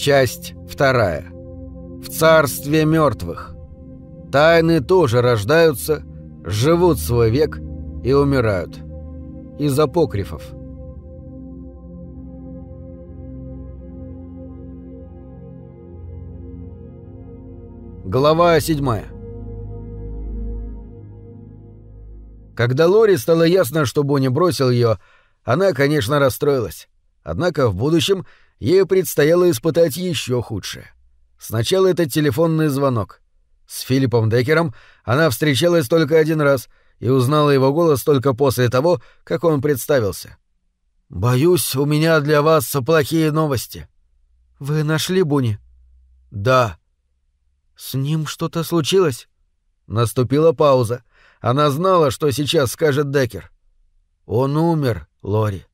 Часть вторая. В царстве мертвых. Тайны тоже рождаются, живут свой век и умирают. Из апокрифов. Глава седьмая. Когда Лори стало ясно, что Бонни бросил ее, она, конечно, расстроилась. Однако в будущем ей предстояло испытать еще худшее. Сначала это телефонный звонок. С Филиппом Декером она встречалась только один раз и узнала его голос только после того, как он представился. «Боюсь, у меня для вас плохие новости». «Вы нашли Буни?» «Да». «С ним что-то случилось?» Наступила пауза. Она знала, что сейчас скажет Декер. «Он умер, Лори».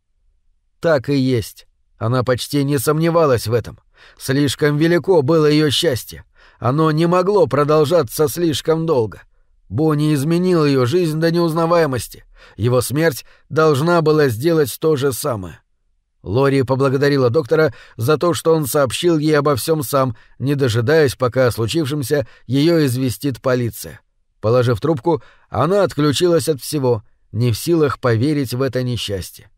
«Так и есть». Она почти не сомневалась в этом. Слишком велико было ее счастье. Оно не могло продолжаться слишком долго. Бонни изменил ее жизнь до неузнаваемости. Его смерть должна была сделать то же самое. Лори поблагодарила доктора за то, что он сообщил ей обо всем сам, не дожидаясь, пока о случившемся ее известит полиция. Положив трубку, она отключилась от всего, не в силах поверить в это несчастье.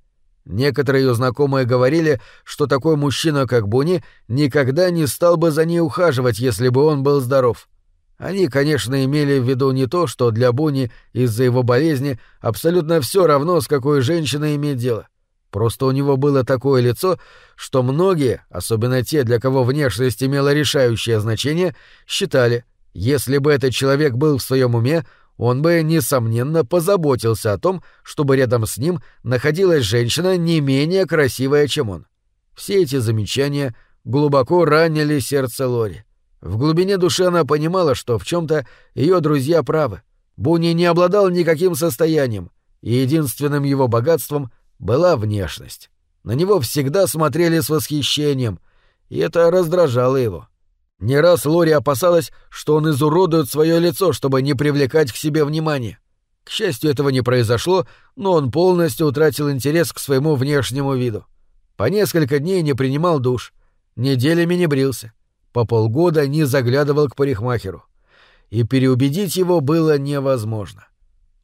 Некоторые ее знакомые говорили, что такой мужчина, как Буни, никогда не стал бы за ней ухаживать, если бы он был здоров. Они, конечно, имели в виду не то, что для Буни из-за его болезни абсолютно все равно, с какой женщиной иметь дело. Просто у него было такое лицо, что многие, особенно те, для кого внешность имела решающее значение, считали, если бы этот человек был в своем уме, он бы, несомненно, позаботился о том, чтобы рядом с ним находилась женщина не менее красивая, чем он. Все эти замечания глубоко ранили сердце Лори. В глубине души она понимала, что в чем-то ее друзья правы. Буни не обладал никаким состоянием, и единственным его богатством была внешность. На него всегда смотрели с восхищением, и это раздражало его. Не раз Лори опасалась, что он изуродует свое лицо, чтобы не привлекать к себе внимания. К счастью, этого не произошло, но он полностью утратил интерес к своему внешнему виду. По несколько дней не принимал душ, неделями не брился, по полгода не заглядывал к парикмахеру. И переубедить его было невозможно.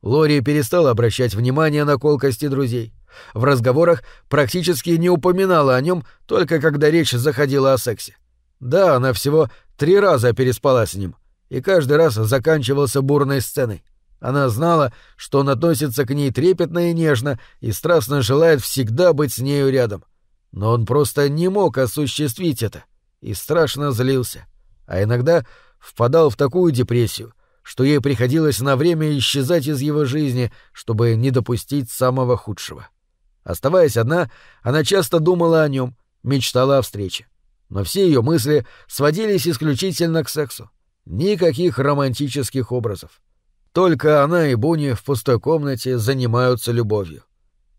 Лори перестала обращать внимание на колкости друзей. В разговорах практически не упоминала о нем, только когда речь заходила о сексе. Да, она всего три раза переспала с ним, и каждый раз заканчивался бурной сценой. Она знала, что он относится к ней трепетно и нежно и страстно желает всегда быть с нею рядом. Но он просто не мог осуществить это и страшно злился. А иногда впадал в такую депрессию, что ей приходилось на время исчезать из его жизни, чтобы не допустить самого худшего. Оставаясь одна, она часто думала о нем, мечтала о встрече. Но все ее мысли сводились исключительно к сексу. Никаких романтических образов. Только она и Буни в пустой комнате занимаются любовью.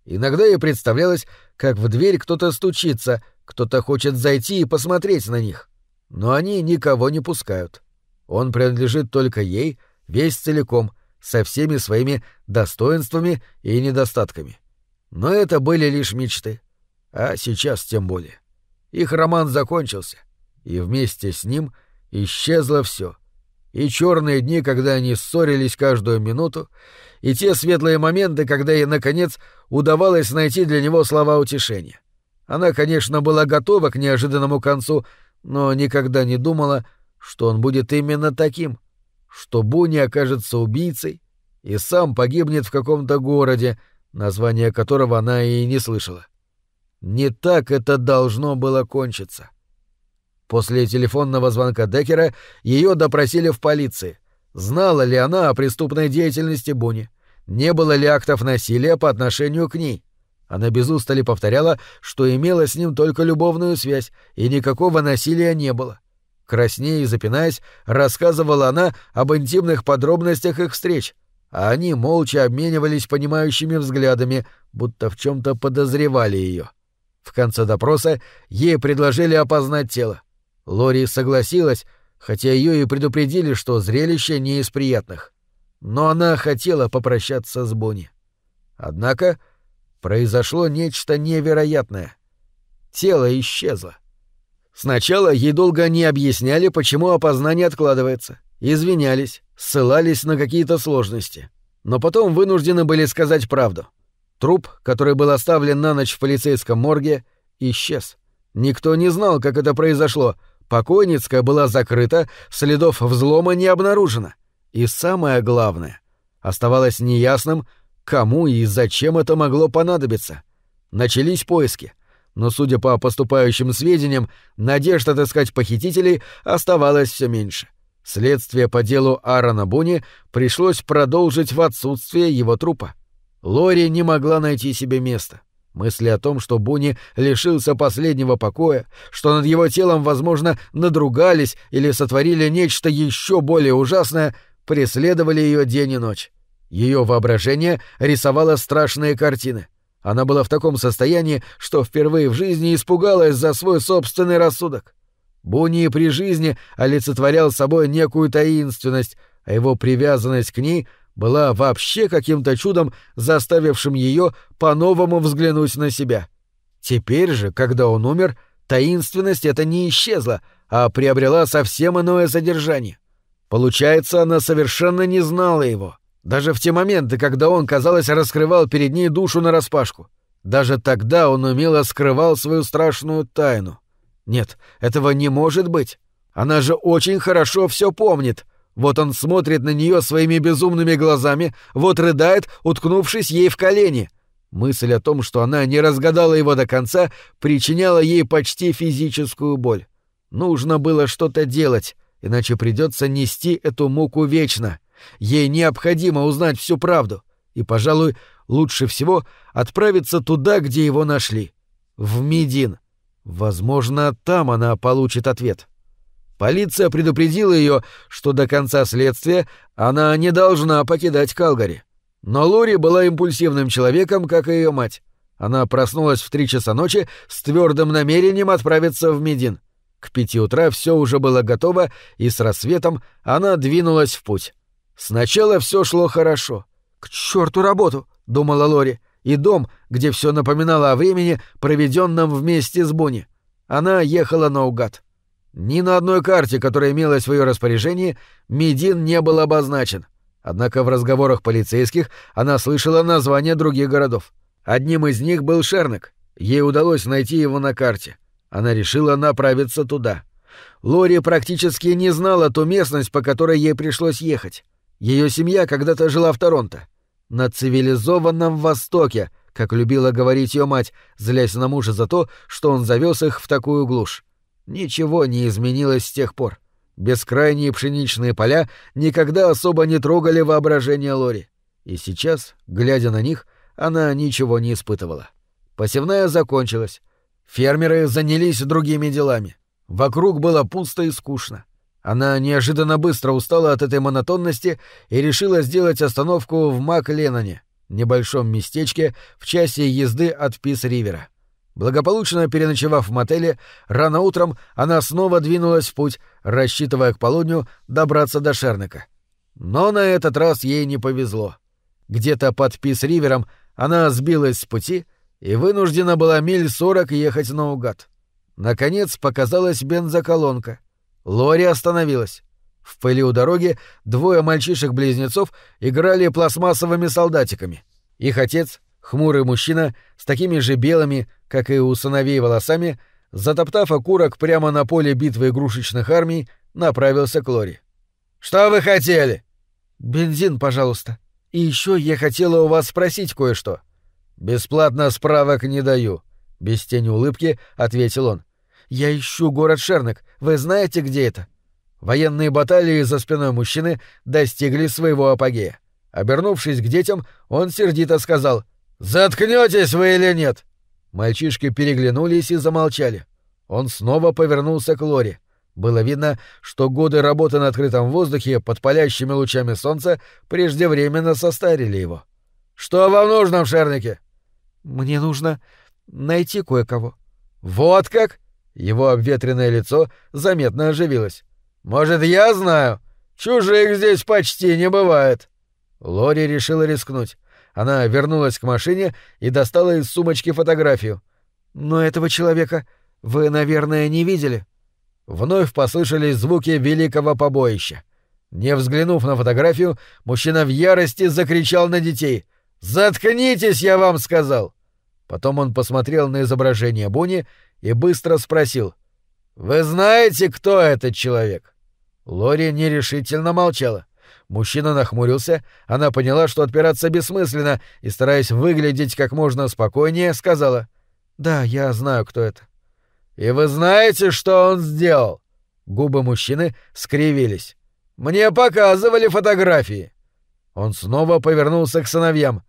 Иногда ей представлялось, как в дверь кто-то стучится, кто-то хочет зайти и посмотреть на них. Но они никого не пускают. Он принадлежит только ей, весь целиком, со всеми своими достоинствами и недостатками. Но это были лишь мечты. А сейчас тем более. Их роман закончился, и вместе с ним исчезло все. И черные дни, когда они ссорились каждую минуту, и те светлые моменты, когда ей, наконец, удавалось найти для него слова утешения. Она, конечно, была готова к неожиданному концу, но никогда не думала, что он будет именно таким, что Буни окажется убийцей и сам погибнет в каком-то городе, название которого она и не слышала. Не так это должно было кончиться. После телефонного звонка Декера ее допросили в полиции. Знала ли она о преступной деятельности Буни? Не было ли актов насилия по отношению к ней? Она без устали повторяла, что имела с ним только любовную связь, и никакого насилия не было. Краснея и запинаясь, рассказывала она об интимных подробностях их встреч, а они молча обменивались понимающими взглядами, будто в чем-то подозревали ее. В конце допроса ей предложили опознать тело. Лори согласилась, хотя ее и предупредили, что зрелище не из приятных. Но она хотела попрощаться с Бонни. Однако произошло нечто невероятное. Тело исчезло. Сначала ей долго не объясняли, почему опознание откладывается. Извинялись, ссылались на какие-то сложности. Но потом вынуждены были сказать правду — Труп, который был оставлен на ночь в полицейском морге, исчез. Никто не знал, как это произошло. Покойницкая была закрыта, следов взлома не обнаружено. И самое главное, оставалось неясным, кому и зачем это могло понадобиться. Начались поиски. Но, судя по поступающим сведениям, надежд отыскать похитителей оставалось все меньше. Следствие по делу Аарона Буни пришлось продолжить в отсутствие его трупа. Лори не могла найти себе места. Мысли о том, что Буни лишился последнего покоя, что над его телом, возможно, надругались или сотворили нечто еще более ужасное, преследовали ее день и ночь. Ее воображение рисовало страшные картины. Она была в таком состоянии, что впервые в жизни испугалась за свой собственный рассудок. Буни при жизни олицетворял собой некую таинственность, а его привязанность к ней — была вообще каким-то чудом заставившим ее по-новому взглянуть на себя. Теперь же, когда он умер, таинственность эта не исчезла, а приобрела совсем иное содержание. Получается, она совершенно не знала его. Даже в те моменты, когда он, казалось, раскрывал перед ней душу нараспашку. Даже тогда он умело скрывал свою страшную тайну. Нет, этого не может быть. Она же очень хорошо все помнит. Вот он смотрит на нее своими безумными глазами, вот рыдает, уткнувшись ей в колени. Мысль о том, что она не разгадала его до конца, причиняла ей почти физическую боль. Нужно было что-то делать, иначе придется нести эту муку вечно. Ей необходимо узнать всю правду. И, пожалуй, лучше всего отправиться туда, где его нашли. В Медин. Возможно, там она получит ответ. — Полиция предупредила ее, что до конца следствия она не должна покидать Калгари. Но Лори была импульсивным человеком, как и ее мать. Она проснулась в три часа ночи с твердым намерением отправиться в Медин. К пяти утра все уже было готово, и с рассветом она двинулась в путь. Сначала все шло хорошо. «К черту работу!» — думала Лори. И дом, где все напоминало о времени, проведенном вместе с Бонни. Она ехала наугад. Ни на одной карте, которая имелась в ее распоряжении, Медин не был обозначен. Однако в разговорах полицейских она слышала названия других городов. Одним из них был Шернек. Ей удалось найти его на карте. Она решила направиться туда. Лори практически не знала ту местность, по которой ей пришлось ехать. Ее семья когда-то жила в Торонто. На цивилизованном Востоке, как любила говорить ее мать, злясь на мужа за то, что он завез их в такую глушь. Ничего не изменилось с тех пор. Бескрайние пшеничные поля никогда особо не трогали воображение Лори. И сейчас, глядя на них, она ничего не испытывала. Посевная закончилась. Фермеры занялись другими делами. Вокруг было пусто и скучно. Она неожиданно быстро устала от этой монотонности и решила сделать остановку в Мак-Леноне, небольшом местечке в части езды от Пис-Ривера. Благополучно переночевав в мотеле, рано утром она снова двинулась в путь, рассчитывая к полудню добраться до Шерника. Но на этот раз ей не повезло. Где-то под Пис-Ривером она сбилась с пути и вынуждена была миль сорок ехать наугад. Наконец показалась бензоколонка. Лори остановилась. В пыли у дороги двое мальчишек-близнецов играли пластмассовыми солдатиками. Их отец, Хмурый мужчина с такими же белыми, как и у сыновей волосами, затоптав окурок прямо на поле битвы игрушечных армий, направился к Лори. «Что вы хотели?» «Бензин, пожалуйста. И еще я хотела у вас спросить кое-что». «Бесплатно справок не даю», — без тени улыбки ответил он. «Я ищу город Шернок. Вы знаете, где это?» Военные баталии за спиной мужчины достигли своего апогея. Обернувшись к детям, он сердито сказал — Заткнётесь вы или нет?» Мальчишки переглянулись и замолчали. Он снова повернулся к Лори. Было видно, что годы работы на открытом воздухе под палящими лучами солнца преждевременно состарили его. «Что вам нужно в Шернике?» «Мне нужно найти кое-кого». «Вот как?» Его обветренное лицо заметно оживилось. «Может, я знаю? Чужих здесь почти не бывает». Лори решила рискнуть. Она вернулась к машине и достала из сумочки фотографию. «Но этого человека вы, наверное, не видели?» Вновь послышались звуки великого побоища. Не взглянув на фотографию, мужчина в ярости закричал на детей. «Заткнитесь, я вам сказал!» Потом он посмотрел на изображение Буни и быстро спросил. «Вы знаете, кто этот человек?» Лори нерешительно молчала. Мужчина нахмурился, она поняла, что отпираться бессмысленно, и, стараясь выглядеть как можно спокойнее, сказала «Да, я знаю, кто это». «И вы знаете, что он сделал?» Губы мужчины скривились. «Мне показывали фотографии». Он снова повернулся к сыновьям.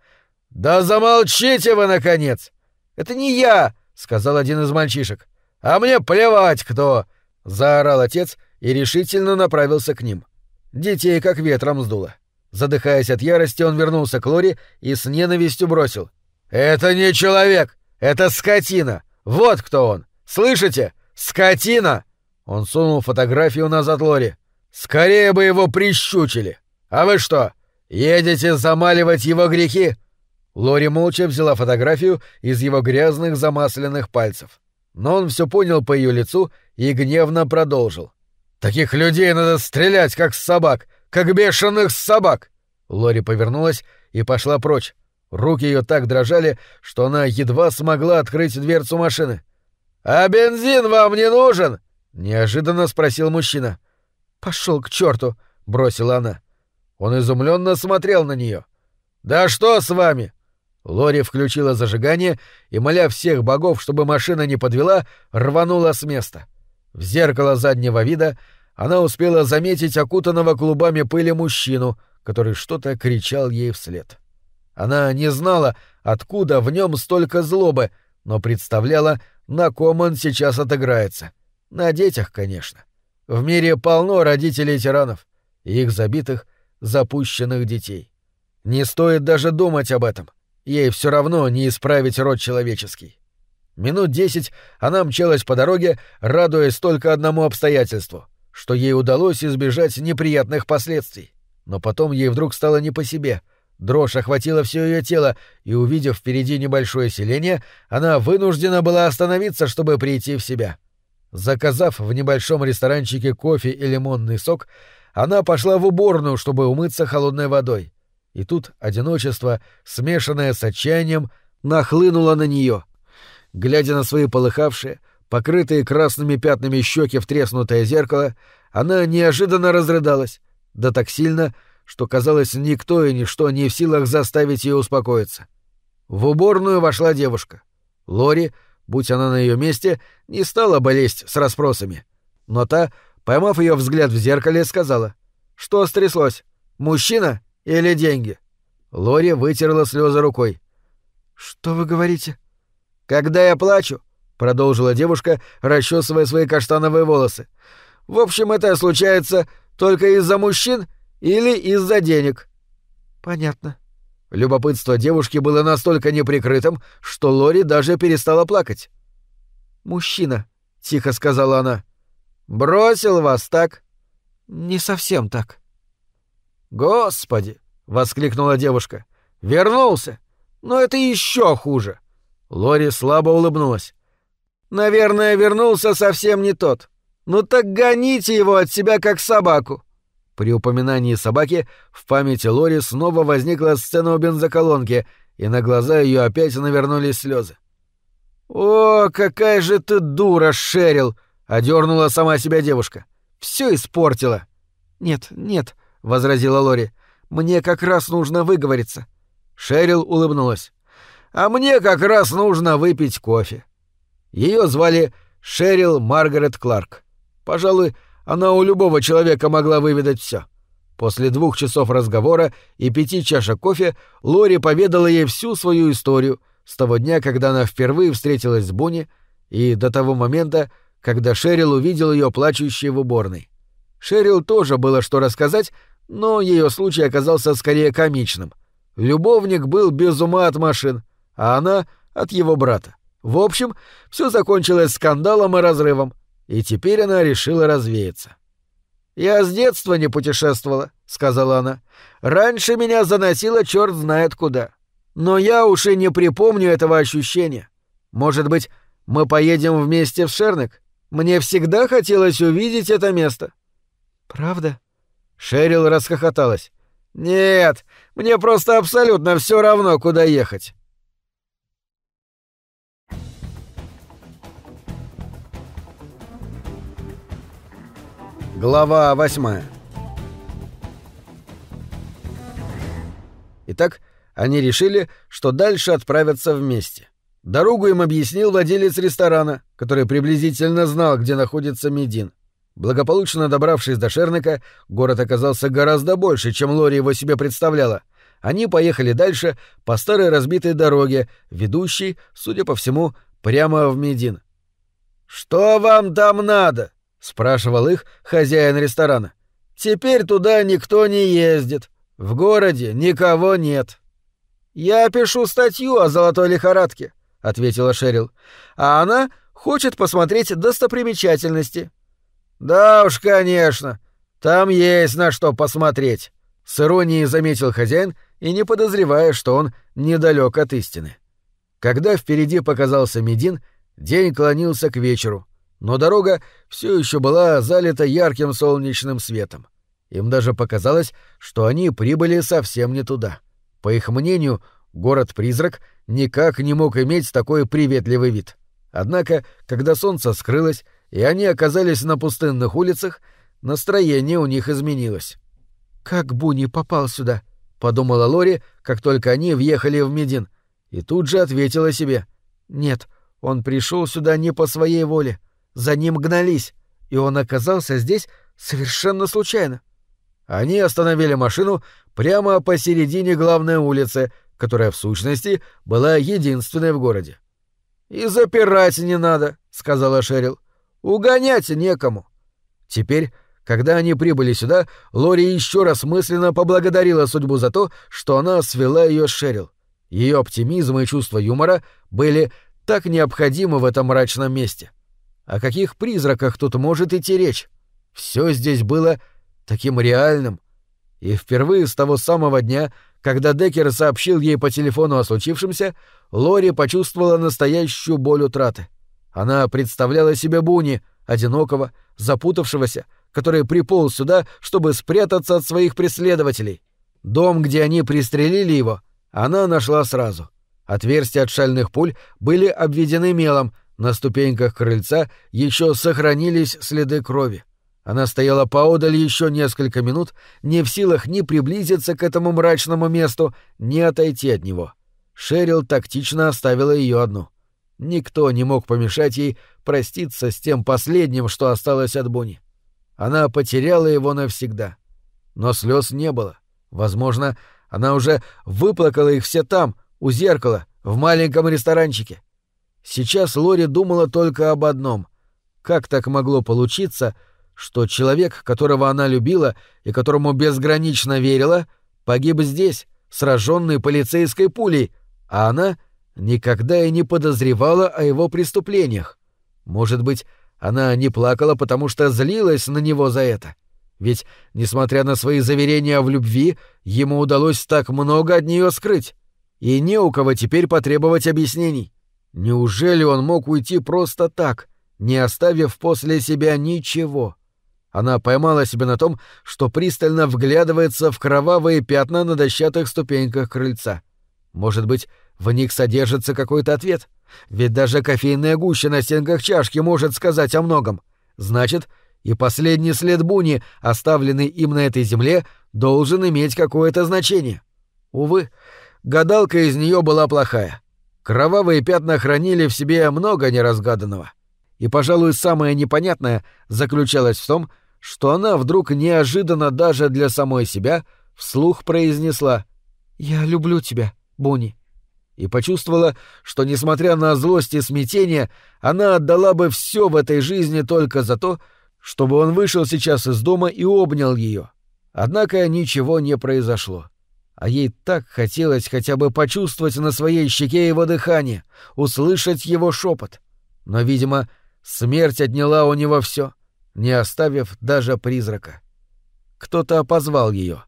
«Да замолчите вы, наконец!» «Это не я!» — сказал один из мальчишек. «А мне плевать, кто!» — заорал отец и решительно направился к ним. — Детей как ветром сдуло. Задыхаясь от ярости, он вернулся к Лори и с ненавистью бросил. «Это не человек! Это скотина! Вот кто он! Слышите? Скотина!» Он сунул фотографию назад Лори. «Скорее бы его прищучили! А вы что, едете замаливать его грехи?» Лори молча взяла фотографию из его грязных замасленных пальцев. Но он все понял по ее лицу и гневно продолжил. Таких людей надо стрелять, как собак, как бешеных собак!» Лори повернулась и пошла прочь. Руки ее так дрожали, что она едва смогла открыть дверцу машины. «А бензин вам не нужен?» — неожиданно спросил мужчина. «Пошел к черту!» — бросила она. Он изумленно смотрел на нее. «Да что с вами?» Лори включила зажигание и, моля всех богов, чтобы машина не подвела, рванула с места. В зеркало заднего вида — она успела заметить окутанного клубами пыли мужчину, который что-то кричал ей вслед. Она не знала, откуда в нем столько злобы, но представляла, на ком он сейчас отыграется. На детях, конечно. В мире полно родителей тиранов, и их забитых, запущенных детей. Не стоит даже думать об этом. Ей все равно не исправить род человеческий. Минут десять она мчалась по дороге, радуясь только одному обстоятельству — что ей удалось избежать неприятных последствий. Но потом ей вдруг стало не по себе. Дрожь охватила все ее тело, и, увидев впереди небольшое селение, она вынуждена была остановиться, чтобы прийти в себя. Заказав в небольшом ресторанчике кофе и лимонный сок, она пошла в уборную, чтобы умыться холодной водой. И тут одиночество, смешанное с отчаянием, нахлынуло на нее. Глядя на свои полыхавшие, Покрытые красными пятнами щеки в треснутое зеркало, она неожиданно разрыдалась, да так сильно, что, казалось, никто и ничто не в силах заставить ее успокоиться. В уборную вошла девушка. Лори, будь она на ее месте, не стала бы лезть с расспросами. Но та, поймав ее взгляд в зеркале, сказала, «Что стряслось? Мужчина или деньги?» Лори вытерла слезы рукой. «Что вы говорите?» «Когда я плачу, — продолжила девушка, расчесывая свои каштановые волосы. «В общем, это случается только из-за мужчин или из-за денег». «Понятно». Любопытство девушки было настолько неприкрытым, что Лори даже перестала плакать. «Мужчина», — тихо сказала она. «Бросил вас, так?» «Не совсем так». «Господи!» — воскликнула девушка. «Вернулся! Но это еще хуже!» Лори слабо улыбнулась. Наверное, вернулся совсем не тот. Ну так гоните его от себя, как собаку. При упоминании собаки в памяти Лори снова возникла сцена у бензоколонки, и на глаза ее опять навернулись слезы. «О, какая же ты дура, Шерил!» — одернула сама себя девушка. «Все испортила!» «Нет, нет», — возразила Лори. «Мне как раз нужно выговориться». Шерил улыбнулась. «А мне как раз нужно выпить кофе». Ее звали Шерил Маргарет Кларк. Пожалуй, она у любого человека могла выведать все. После двух часов разговора и пяти чашек кофе Лори поведала ей всю свою историю с того дня, когда она впервые встретилась с Бонни, и до того момента, когда Шерил увидел ее плачущей в уборной. Шерил тоже было что рассказать, но ее случай оказался скорее комичным. Любовник был без ума от машин, а она — от его брата. В общем, все закончилось скандалом и разрывом, и теперь она решила развеяться. «Я с детства не путешествовала», — сказала она. «Раньше меня заносило черт знает куда. Но я уж и не припомню этого ощущения. Может быть, мы поедем вместе в Шернек? Мне всегда хотелось увидеть это место». «Правда?» Шерил расхохоталась. «Нет, мне просто абсолютно все равно, куда ехать. Глава 8 Итак, они решили, что дальше отправятся вместе. Дорогу им объяснил владелец ресторана, который приблизительно знал, где находится Медин. Благополучно добравшись до Шерника, город оказался гораздо больше, чем Лори его себе представляла. Они поехали дальше по старой разбитой дороге, ведущей, судя по всему, прямо в Медин. «Что вам там надо?» спрашивал их хозяин ресторана. Теперь туда никто не ездит. В городе никого нет. Я пишу статью о золотой лихорадке, ответила Шерил. А она хочет посмотреть достопримечательности. Да уж, конечно. Там есть на что посмотреть, с иронией заметил хозяин и не подозревая, что он недалек от истины. Когда впереди показался Медин, день клонился к вечеру но дорога все еще была залита ярким солнечным светом. Им даже показалось, что они прибыли совсем не туда. По их мнению, город-призрак никак не мог иметь такой приветливый вид. Однако, когда солнце скрылось, и они оказались на пустынных улицах, настроение у них изменилось. «Как Буни попал сюда?» — подумала Лори, как только они въехали в Медин, и тут же ответила себе. «Нет, он пришел сюда не по своей воле. За ним гнались, и он оказался здесь совершенно случайно. Они остановили машину прямо посередине главной улицы, которая в сущности была единственной в городе. «И запирать не надо», — сказала Шерил. «Угонять некому». Теперь, когда они прибыли сюда, Лори еще раз мысленно поблагодарила судьбу за то, что она свела ее с Шерил. Ее оптимизм и чувство юмора были так необходимы в этом мрачном месте. О каких призраках тут может идти речь? Все здесь было таким реальным. И впервые с того самого дня, когда Деккер сообщил ей по телефону о случившемся, Лори почувствовала настоящую боль утраты. Она представляла себе Буни, одинокого, запутавшегося, который приполз сюда, чтобы спрятаться от своих преследователей. Дом, где они пристрелили его, она нашла сразу. Отверстия от шальных пуль были обведены мелом — на ступеньках крыльца еще сохранились следы крови. Она стояла поодаль еще несколько минут, не в силах ни приблизиться к этому мрачному месту, ни отойти от него. Шерил тактично оставила ее одну. Никто не мог помешать ей проститься с тем последним, что осталось от Буни. Она потеряла его навсегда. Но слез не было. Возможно, она уже выплакала их все там, у зеркала, в маленьком ресторанчике. Сейчас Лори думала только об одном. Как так могло получиться, что человек, которого она любила и которому безгранично верила, погиб здесь, сраженный полицейской пулей, а она никогда и не подозревала о его преступлениях? Может быть, она не плакала, потому что злилась на него за это? Ведь, несмотря на свои заверения в любви, ему удалось так много от нее скрыть. И не у кого теперь потребовать объяснений. Неужели он мог уйти просто так, не оставив после себя ничего? Она поймала себя на том, что пристально вглядывается в кровавые пятна на дощатых ступеньках крыльца. Может быть, в них содержится какой-то ответ? Ведь даже кофейная гуща на стенках чашки может сказать о многом. Значит, и последний след Буни, оставленный им на этой земле, должен иметь какое-то значение. Увы, гадалка из нее была плохая — Кровавые пятна хранили в себе много неразгаданного. И, пожалуй, самое непонятное заключалось в том, что она вдруг неожиданно даже для самой себя вслух произнесла «Я люблю тебя, Бонни» и почувствовала, что, несмотря на злость и смятение, она отдала бы все в этой жизни только за то, чтобы он вышел сейчас из дома и обнял ее. Однако ничего не произошло а ей так хотелось хотя бы почувствовать на своей щеке его дыхание, услышать его шепот. Но, видимо, смерть отняла у него все, не оставив даже призрака. Кто-то опозвал ее.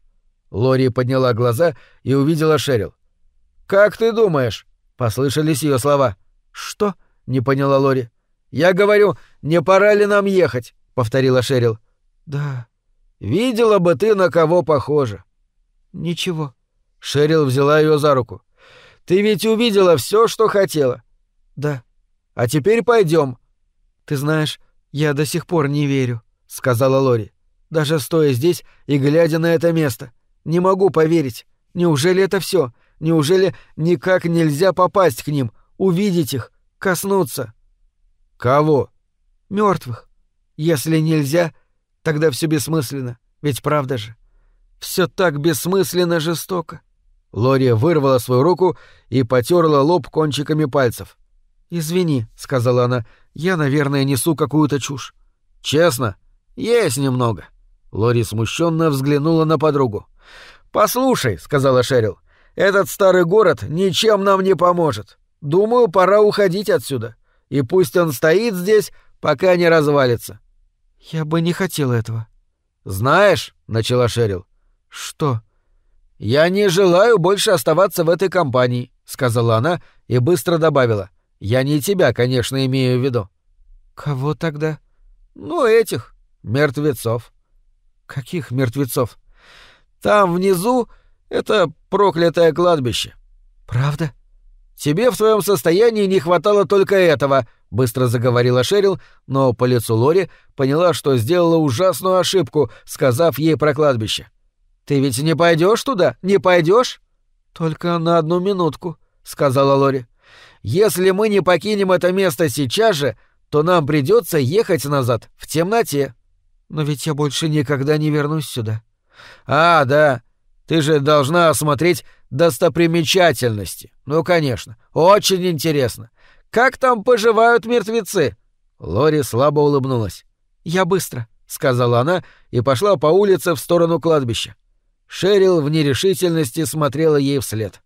Лори подняла глаза и увидела Шерил. «Как ты думаешь?» — послышались ее слова. «Что?» — не поняла Лори. «Я говорю, не пора ли нам ехать?» — повторила Шерил. «Да». «Видела бы ты, на кого похоже». «Ничего», Шерил взяла ее за руку. «Ты ведь увидела все, что хотела». «Да». «А теперь пойдем. «Ты знаешь, я до сих пор не верю», — сказала Лори. «Даже стоя здесь и глядя на это место. Не могу поверить. Неужели это все? Неужели никак нельзя попасть к ним, увидеть их, коснуться?» «Кого?» «Мертвых. Если нельзя, тогда все бессмысленно. Ведь правда же? Все так бессмысленно жестоко. Лори вырвала свою руку и потерла лоб кончиками пальцев. «Извини», — сказала она, — «я, наверное, несу какую-то чушь». «Честно? Есть немного». Лори смущенно взглянула на подругу. «Послушай», — сказала Шерил, — «этот старый город ничем нам не поможет. Думаю, пора уходить отсюда. И пусть он стоит здесь, пока не развалится». «Я бы не хотела этого». «Знаешь», — начала Шерил. «Что?» «Я не желаю больше оставаться в этой компании», — сказала она и быстро добавила. «Я не тебя, конечно, имею в виду». «Кого тогда?» «Ну, этих. Мертвецов». «Каких мертвецов?» «Там внизу это проклятое кладбище». «Правда?» «Тебе в твоем состоянии не хватало только этого», — быстро заговорила Шерил, но по лицу Лори поняла, что сделала ужасную ошибку, сказав ей про кладбище. Ты ведь не пойдешь туда? Не пойдешь? Только на одну минутку, сказала Лори. Если мы не покинем это место сейчас же, то нам придется ехать назад в темноте. Но ведь я больше никогда не вернусь сюда. А, да. Ты же должна осмотреть достопримечательности. Ну, конечно. Очень интересно. Как там поживают мертвецы? Лори слабо улыбнулась. Я быстро, сказала она и пошла по улице в сторону кладбища. Шерил в нерешительности смотрела ей вслед.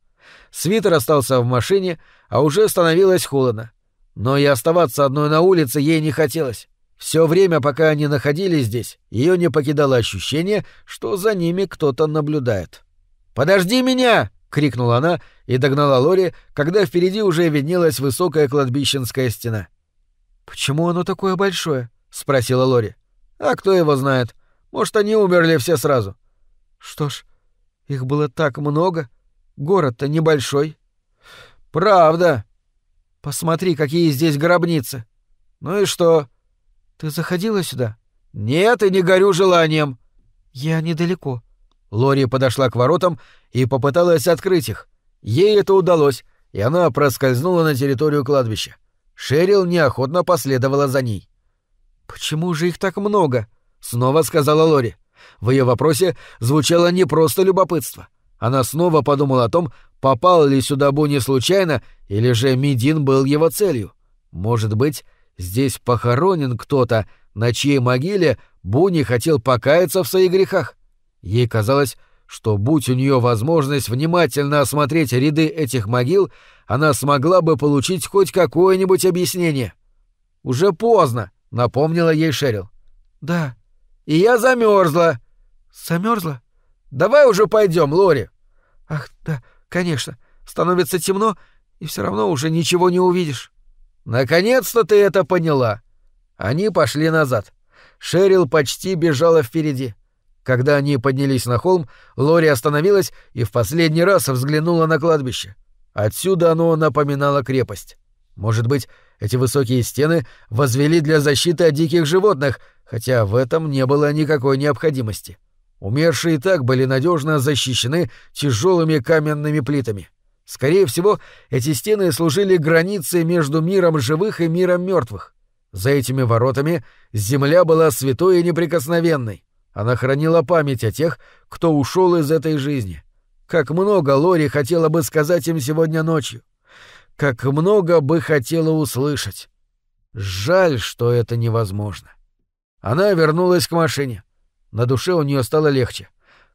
Свитер остался в машине, а уже становилось холодно. Но и оставаться одной на улице ей не хотелось. Все время, пока они находились здесь, ее не покидало ощущение, что за ними кто-то наблюдает. «Подожди меня!» — крикнула она и догнала Лори, когда впереди уже виднелась высокая кладбищенская стена. «Почему оно такое большое?» — спросила Лори. «А кто его знает? Может, они умерли все сразу. Что ж, их было так много. Город-то небольшой. Правда. Посмотри, какие здесь гробницы. Ну и что? Ты заходила сюда? Нет, и не горю желанием. Я недалеко. Лори подошла к воротам и попыталась открыть их. Ей это удалось, и она проскользнула на территорию кладбища. Шерил неохотно последовала за ней. «Почему же их так много?» — снова сказала Лори. В ее вопросе звучало не просто любопытство. Она снова подумала о том, попал ли сюда Буни случайно, или же Медин был его целью. Может быть, здесь похоронен кто-то, на чьей могиле Буни хотел покаяться в своих грехах. Ей казалось, что будь у нее возможность внимательно осмотреть ряды этих могил, она смогла бы получить хоть какое-нибудь объяснение. «Уже поздно», — напомнила ей Шерил. «Да», и я замерзла. Замерзла? Давай уже пойдем, Лори. Ах, да, конечно. Становится темно, и все равно уже ничего не увидишь. Наконец-то ты это поняла. Они пошли назад. Шерил почти бежала впереди. Когда они поднялись на холм, Лори остановилась и в последний раз взглянула на кладбище. Отсюда оно напоминало крепость. Может быть, эти высокие стены возвели для защиты от диких животных, хотя в этом не было никакой необходимости. Умершие и так были надежно защищены тяжелыми каменными плитами. Скорее всего, эти стены служили границей между миром живых и миром мертвых. За этими воротами земля была святой и неприкосновенной. Она хранила память о тех, кто ушел из этой жизни. Как много Лори хотела бы сказать им сегодня ночью как много бы хотела услышать. Жаль, что это невозможно. Она вернулась к машине. На душе у нее стало легче.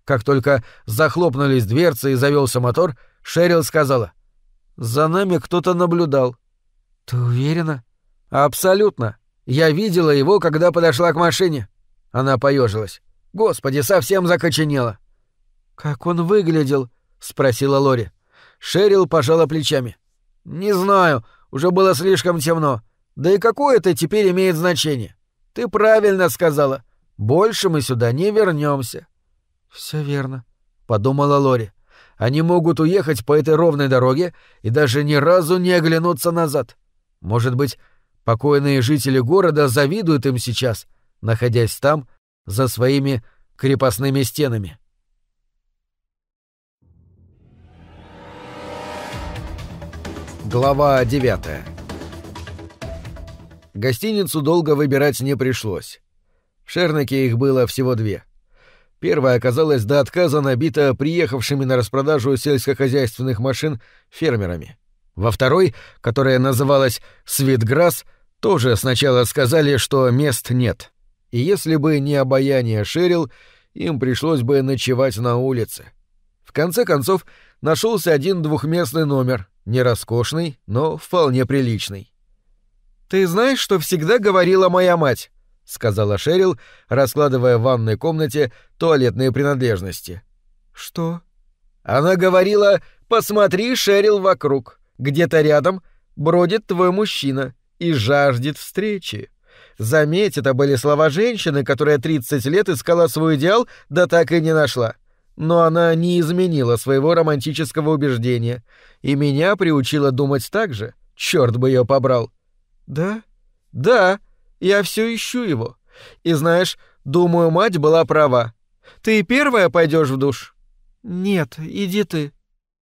Как только захлопнулись дверцы и завелся мотор, Шерил сказала. «За нами кто-то наблюдал». «Ты уверена?» «Абсолютно. Я видела его, когда подошла к машине». Она поежилась. «Господи, совсем закоченела». «Как он выглядел?» — спросила Лори. Шерил пожала плечами. «Не знаю, уже было слишком темно. Да и какое это теперь имеет значение? Ты правильно сказала. Больше мы сюда не вернемся. Все верно, подумала Лори. Они могут уехать по этой ровной дороге и даже ни разу не оглянуться назад. Может быть, покойные жители города завидуют им сейчас, находясь там, за своими крепостными стенами. Глава 9 Гостиницу долго выбирать не пришлось. В Шернаке их было всего две. Первая оказалась до отказа набита приехавшими на распродажу сельскохозяйственных машин фермерами. Во второй, которая называлась «Свитграсс», тоже сначала сказали, что мест нет. И если бы не обаяние Шерил, им пришлось бы ночевать на улице. В конце концов, нашелся один двухместный номер — не роскошный, но вполне приличный. «Ты знаешь, что всегда говорила моя мать?» — сказала Шерил, раскладывая в ванной комнате туалетные принадлежности. «Что?» Она говорила «Посмотри, Шерил, вокруг. Где-то рядом бродит твой мужчина и жаждет встречи». Заметь, это были слова женщины, которая 30 лет искала свой идеал, да так и не нашла но она не изменила своего романтического убеждения, и меня приучила думать так же. Черт бы ее побрал. Да? Да, я все ищу его. И знаешь, думаю, мать была права. Ты первая пойдешь в душ? Нет, иди ты.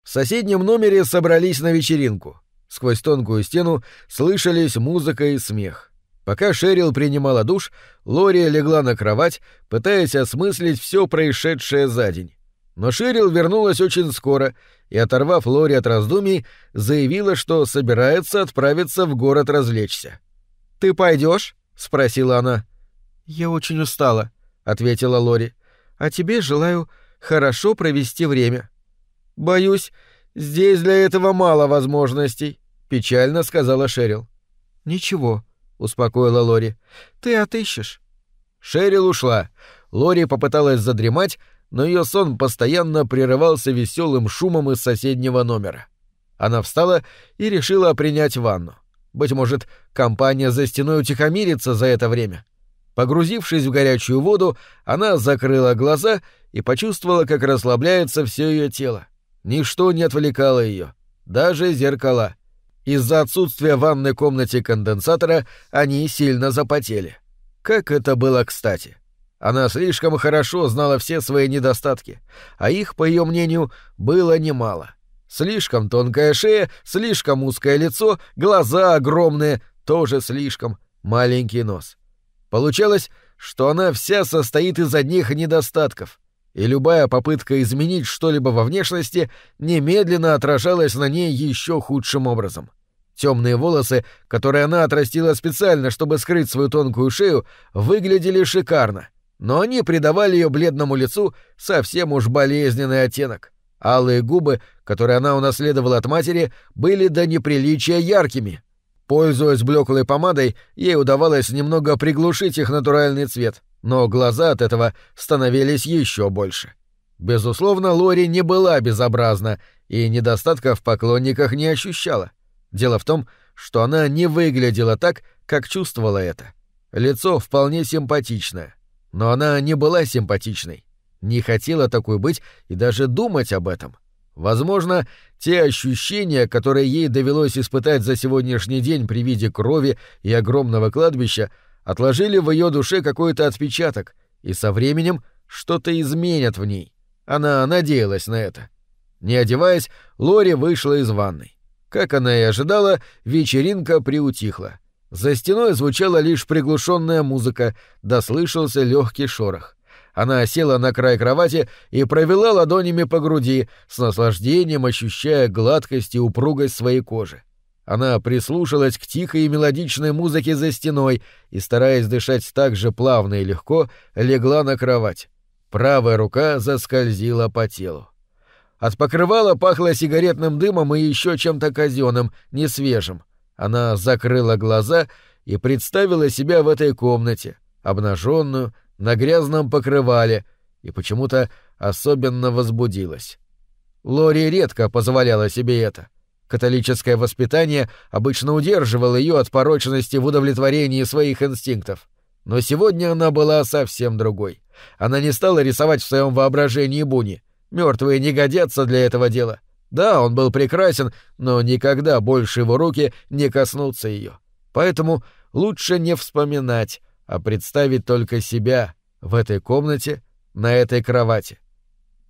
В соседнем номере собрались на вечеринку. Сквозь тонкую стену слышались музыка и смех. Пока Шерил принимала душ, Лори легла на кровать, пытаясь осмыслить все происшедшее за день. Но Ширил вернулась очень скоро и, оторвав Лори от раздумий, заявила, что собирается отправиться в город развлечься. «Ты пойдешь? спросила она. «Я очень устала», — ответила Лори. «А тебе желаю хорошо провести время». «Боюсь, здесь для этого мало возможностей», — печально сказала Шерил. «Ничего», — успокоила Лори. «Ты отыщешь». Шерил ушла. Лори попыталась задремать, но ее сон постоянно прерывался веселым шумом из соседнего номера. Она встала и решила принять ванну. Быть может, компания за стеной утихомирится за это время. Погрузившись в горячую воду, она закрыла глаза и почувствовала, как расслабляется все ее тело. Ничто не отвлекало ее, даже зеркала. Из-за отсутствия в ванной комнате конденсатора они сильно запотели. Как это было кстати! — она слишком хорошо знала все свои недостатки, а их, по ее мнению, было немало. Слишком тонкая шея, слишком узкое лицо, глаза огромные, тоже слишком маленький нос. Получалось, что она вся состоит из одних недостатков, и любая попытка изменить что-либо во внешности немедленно отражалась на ней еще худшим образом. Темные волосы, которые она отрастила специально, чтобы скрыть свою тонкую шею, выглядели шикарно — но они придавали ее бледному лицу совсем уж болезненный оттенок. Алые губы, которые она унаследовала от матери, были до неприличия яркими. Пользуясь блеклой помадой, ей удавалось немного приглушить их натуральный цвет, но глаза от этого становились еще больше. Безусловно, Лори не была безобразна и недостатка в поклонниках не ощущала. Дело в том, что она не выглядела так, как чувствовала это. Лицо вполне симпатичное, но она не была симпатичной, не хотела такой быть и даже думать об этом. Возможно, те ощущения, которые ей довелось испытать за сегодняшний день при виде крови и огромного кладбища, отложили в ее душе какой-то отпечаток, и со временем что-то изменят в ней. Она надеялась на это. Не одеваясь, Лори вышла из ванной. Как она и ожидала, вечеринка приутихла. За стеной звучала лишь приглушенная музыка, дослышался легкий шорох. Она села на край кровати и провела ладонями по груди, с наслаждением ощущая гладкость и упругость своей кожи. Она прислушалась к тихой и мелодичной музыке за стеной и, стараясь дышать так же плавно и легко, легла на кровать. Правая рука заскользила по телу. От покрывала пахло сигаретным дымом и еще чем-то казенным, несвежим. Она закрыла глаза и представила себя в этой комнате, обнаженную, на грязном покрывале, и почему-то особенно возбудилась. Лори редко позволяла себе это. Католическое воспитание обычно удерживало ее от порочности в удовлетворении своих инстинктов. Но сегодня она была совсем другой. Она не стала рисовать в своем воображении буни. Мертвые не годятся для этого дела. Да, он был прекрасен, но никогда больше его руки не коснутся ее. Поэтому лучше не вспоминать, а представить только себя в этой комнате, на этой кровати.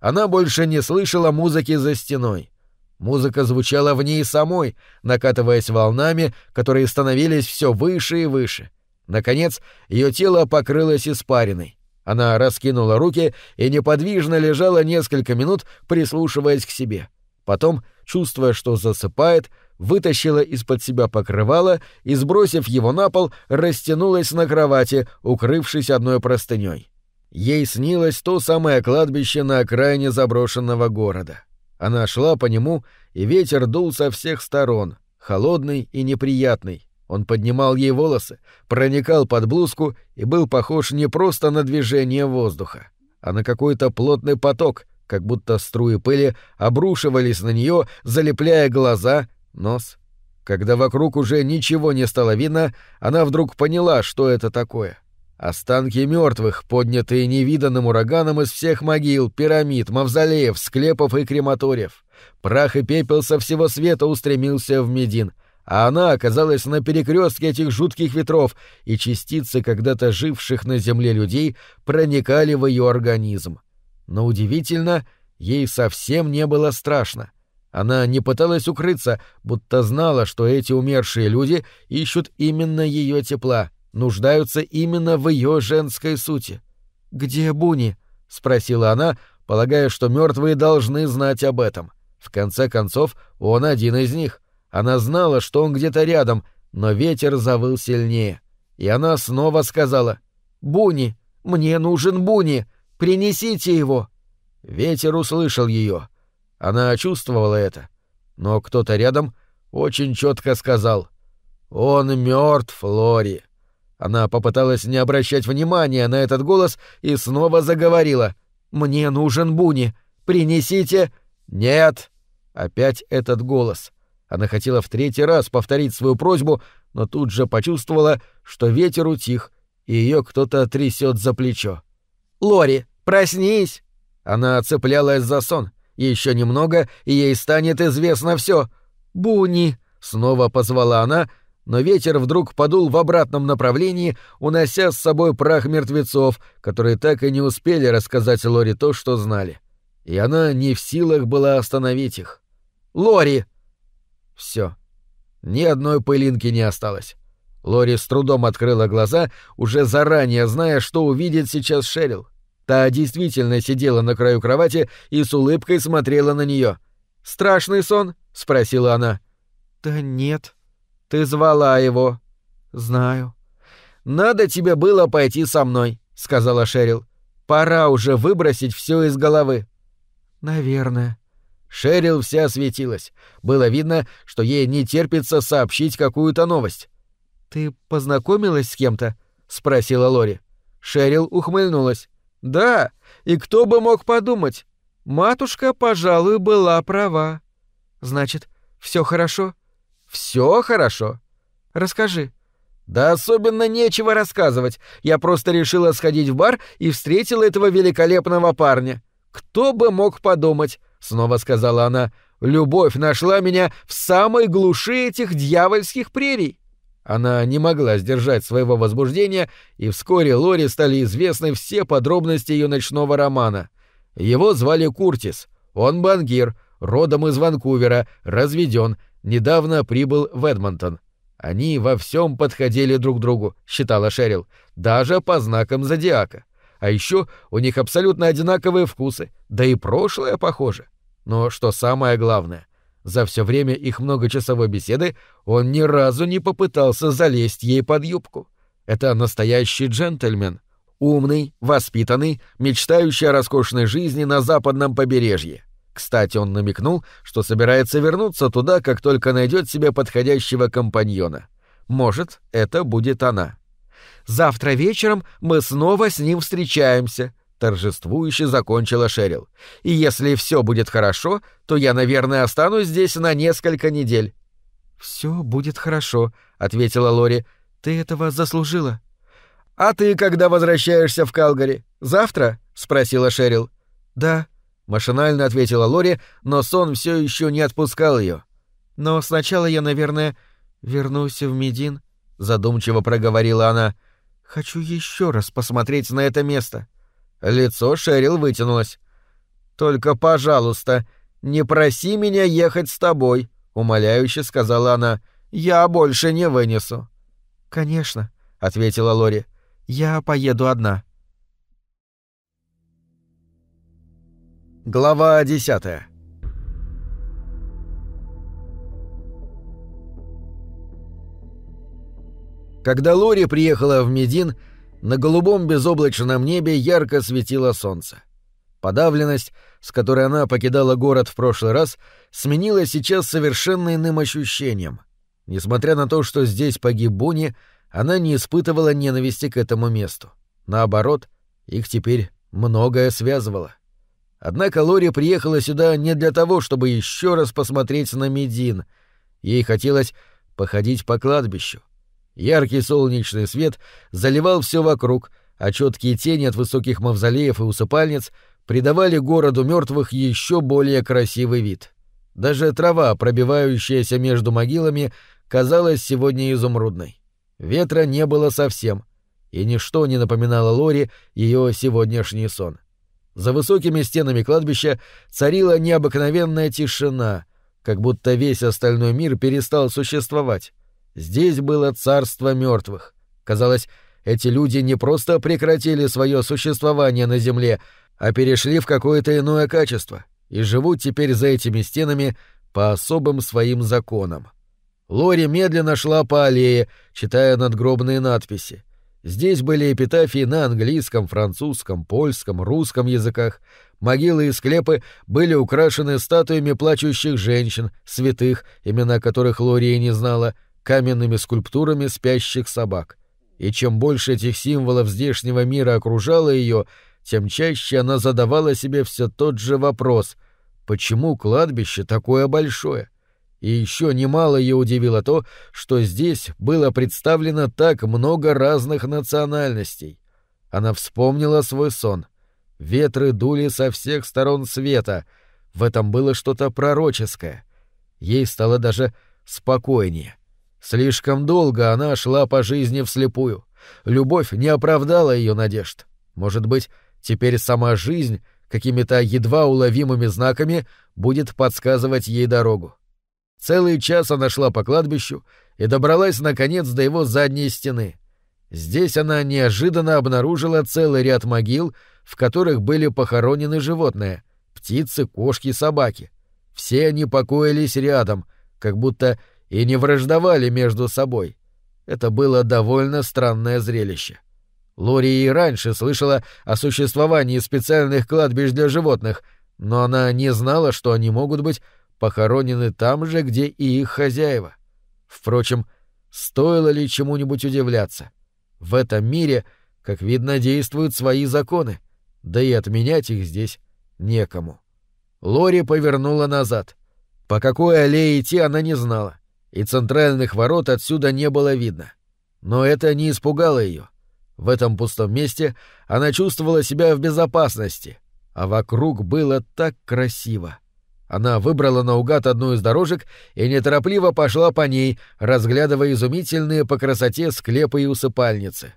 Она больше не слышала музыки за стеной. Музыка звучала в ней самой, накатываясь волнами, которые становились все выше и выше. Наконец, ее тело покрылось испариной. Она раскинула руки и неподвижно лежала несколько минут, прислушиваясь к себе. — Потом, чувствуя, что засыпает, вытащила из-под себя покрывало и, сбросив его на пол, растянулась на кровати, укрывшись одной простыней. Ей снилось то самое кладбище на окраине заброшенного города. Она шла по нему, и ветер дул со всех сторон, холодный и неприятный. Он поднимал ей волосы, проникал под блузку и был похож не просто на движение воздуха, а на какой-то плотный поток — как будто струи пыли обрушивались на нее, залепляя глаза, нос. Когда вокруг уже ничего не стало видно, она вдруг поняла, что это такое. Останки мертвых, поднятые невиданным ураганом из всех могил, пирамид, мавзолеев, склепов и крематориев. Прах и пепел со всего света устремился в Медин — а она оказалась на перекрестке этих жутких ветров, и частицы когда-то живших на земле людей проникали в ее организм. Но удивительно, ей совсем не было страшно. Она не пыталась укрыться, будто знала, что эти умершие люди ищут именно ее тепла, нуждаются именно в ее женской сути. «Где Буни?» — спросила она, полагая, что мертвые должны знать об этом. В конце концов, он один из них. Она знала, что он где-то рядом, но ветер завыл сильнее. И она снова сказала «Буни! Мне нужен Буни!» Принесите его!» Ветер услышал ее. Она чувствовала это. Но кто-то рядом очень четко сказал «Он мертв, Лори». Она попыталась не обращать внимания на этот голос и снова заговорила «Мне нужен Буни. Принесите...» «Нет!» Опять этот голос. Она хотела в третий раз повторить свою просьбу, но тут же почувствовала, что ветер утих, и ее кто-то трясет за плечо. «Лори, проснись!» Она цеплялась за сон. Еще немного, и ей станет известно все. «Буни!» — снова позвала она, но ветер вдруг подул в обратном направлении, унося с собой прах мертвецов, которые так и не успели рассказать Лори то, что знали. И она не в силах была остановить их. «Лори!» Все. Ни одной пылинки не осталось. Лори с трудом открыла глаза, уже заранее зная, что увидит сейчас Шерил. Та действительно сидела на краю кровати и с улыбкой смотрела на нее. «Страшный сон?» — спросила она. «Да нет. Ты звала его». «Знаю». «Надо тебе было пойти со мной», — сказала Шерил. «Пора уже выбросить все из головы». «Наверное». Шерил вся светилась. Было видно, что ей не терпится сообщить какую-то новость. «Ты познакомилась с кем-то?» — спросила Лори. Шерил ухмыльнулась. «Да, и кто бы мог подумать? Матушка, пожалуй, была права». «Значит, все хорошо?» «Все хорошо». «Расскажи». «Да особенно нечего рассказывать. Я просто решила сходить в бар и встретила этого великолепного парня. Кто бы мог подумать?» — снова сказала она. «Любовь нашла меня в самой глуши этих дьявольских прерий». Она не могла сдержать своего возбуждения, и вскоре Лори стали известны все подробности ее ночного романа. Его звали Куртис, он банкир, родом из Ванкувера, разведен, недавно прибыл в Эдмонтон. Они во всем подходили друг другу, считала Шерил, даже по знакам зодиака. А еще у них абсолютно одинаковые вкусы, да и прошлое похоже. Но что самое главное, за все время их многочасовой беседы он ни разу не попытался залезть ей под юбку. Это настоящий джентльмен. Умный, воспитанный, мечтающий о роскошной жизни на западном побережье. Кстати, он намекнул, что собирается вернуться туда, как только найдет себе подходящего компаньона. Может, это будет она. «Завтра вечером мы снова с ним встречаемся», торжествующе закончила Шерил. И если все будет хорошо, то я, наверное, останусь здесь на несколько недель. Все будет хорошо, ответила Лори. Ты этого заслужила. А ты когда возвращаешься в Калгари? Завтра? спросила Шерил. Да, машинально ответила Лори, но сон все еще не отпускал ее. Но сначала я, наверное, вернусь в Медин, задумчиво проговорила она. Хочу еще раз посмотреть на это место. Лицо Шерил вытянулось. «Только, пожалуйста, не проси меня ехать с тобой», — умоляюще сказала она. «Я больше не вынесу». «Конечно», — ответила Лори. «Я поеду одна». Глава десятая. Когда Лори приехала в Медин, на голубом безоблачном небе ярко светило солнце. Подавленность, с которой она покидала город в прошлый раз, сменилась сейчас совершенно иным ощущением. Несмотря на то, что здесь погиб Буни, она не испытывала ненависти к этому месту. Наоборот, их теперь многое связывало. Однако Лори приехала сюда не для того, чтобы еще раз посмотреть на Медин. Ей хотелось походить по кладбищу, Яркий солнечный свет заливал все вокруг, а четкие тени от высоких мавзолеев и усыпальниц придавали городу мертвых еще более красивый вид. Даже трава, пробивающаяся между могилами, казалась сегодня изумрудной. Ветра не было совсем, и ничто не напоминало Лори ее сегодняшний сон. За высокими стенами кладбища царила необыкновенная тишина, как будто весь остальной мир перестал существовать. Здесь было царство мертвых. Казалось, эти люди не просто прекратили свое существование на Земле, а перешли в какое-то иное качество и живут теперь за этими стенами по особым своим законам. Лори медленно шла по аллее, читая надгробные надписи. Здесь были эпитафии на английском, французском, польском, русском языках. Могилы и склепы были украшены статуями плачущих женщин, святых, имена которых Лори не знала — каменными скульптурами спящих собак. И чем больше этих символов здешнего мира окружало ее, тем чаще она задавала себе все тот же вопрос — почему кладбище такое большое? И еще немало ее удивило то, что здесь было представлено так много разных национальностей. Она вспомнила свой сон. Ветры дули со всех сторон света. В этом было что-то пророческое. Ей стало даже спокойнее — Слишком долго она шла по жизни вслепую. Любовь не оправдала ее надежд. Может быть, теперь сама жизнь какими-то едва уловимыми знаками будет подсказывать ей дорогу. Целый час она шла по кладбищу и добралась, наконец, до его задней стены. Здесь она неожиданно обнаружила целый ряд могил, в которых были похоронены животные — птицы, кошки, собаки. Все они покоились рядом, как будто и не враждовали между собой. Это было довольно странное зрелище. Лори и раньше слышала о существовании специальных кладбищ для животных, но она не знала, что они могут быть похоронены там же, где и их хозяева. Впрочем, стоило ли чему-нибудь удивляться? В этом мире, как видно, действуют свои законы, да и отменять их здесь некому. Лори повернула назад. По какой аллее идти она не знала и центральных ворот отсюда не было видно. Но это не испугало ее. В этом пустом месте она чувствовала себя в безопасности, а вокруг было так красиво. Она выбрала наугад одну из дорожек и неторопливо пошла по ней, разглядывая изумительные по красоте склепы и усыпальницы.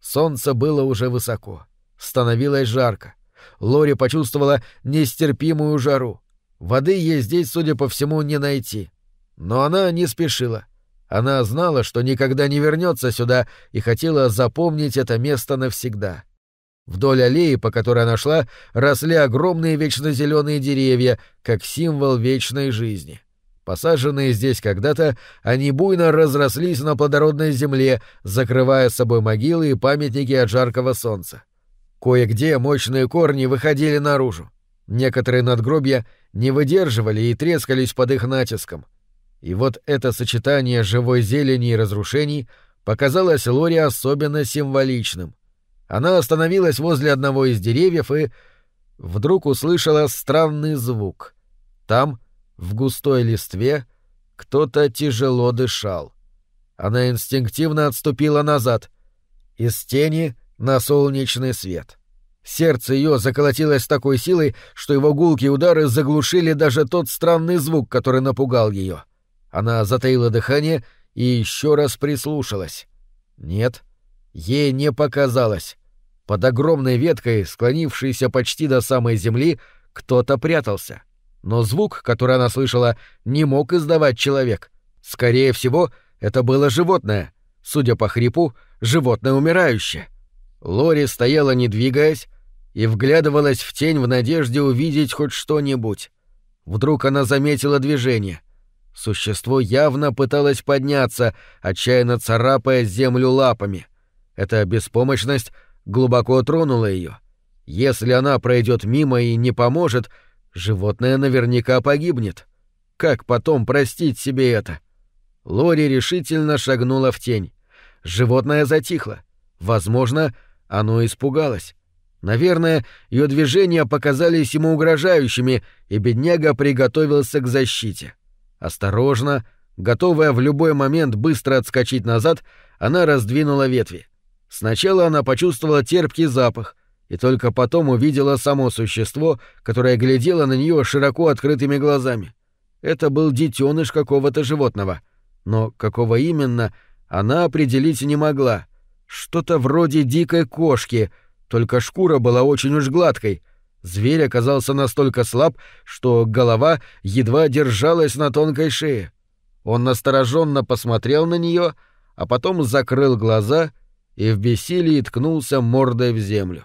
Солнце было уже высоко. Становилось жарко. Лори почувствовала нестерпимую жару. Воды ей здесь, судя по всему, не найти — но она не спешила. Она знала, что никогда не вернется сюда и хотела запомнить это место навсегда. Вдоль аллеи, по которой она шла, росли огромные вечно зеленые деревья, как символ вечной жизни. Посаженные здесь когда-то, они буйно разрослись на плодородной земле, закрывая с собой могилы и памятники от жаркого солнца. Кое-где мощные корни выходили наружу. Некоторые надгробья не выдерживали и трескались под их натиском. И вот это сочетание живой зелени и разрушений показалось Лори особенно символичным. Она остановилась возле одного из деревьев и вдруг услышала странный звук. Там, в густой листве, кто-то тяжело дышал. Она инстинктивно отступила назад. Из тени на солнечный свет. Сердце ее заколотилось с такой силой, что его гулкие удары заглушили даже тот странный звук, который напугал ее. Она затаила дыхание и еще раз прислушалась. Нет, ей не показалось. Под огромной веткой, склонившейся почти до самой земли, кто-то прятался. Но звук, который она слышала, не мог издавать человек. Скорее всего, это было животное. Судя по хрипу, животное умирающее. Лори стояла, не двигаясь, и вглядывалась в тень в надежде увидеть хоть что-нибудь. Вдруг она заметила движение — Существо явно пыталось подняться, отчаянно царапая землю лапами. Эта беспомощность глубоко тронула ее. Если она пройдет мимо и не поможет, животное наверняка погибнет. Как потом простить себе это? Лори решительно шагнула в тень. Животное затихло. Возможно, оно испугалось. Наверное, ее движения показались ему угрожающими, и бедняга приготовился к защите. — Осторожно, готовая в любой момент быстро отскочить назад, она раздвинула ветви. Сначала она почувствовала терпкий запах и только потом увидела само существо, которое глядело на нее широко открытыми глазами. Это был детеныш какого-то животного, но какого именно, она определить не могла. Что-то вроде дикой кошки, только шкура была очень уж гладкой — Зверь оказался настолько слаб, что голова едва держалась на тонкой шее. Он настороженно посмотрел на нее, а потом закрыл глаза и в бессилии ткнулся мордой в землю.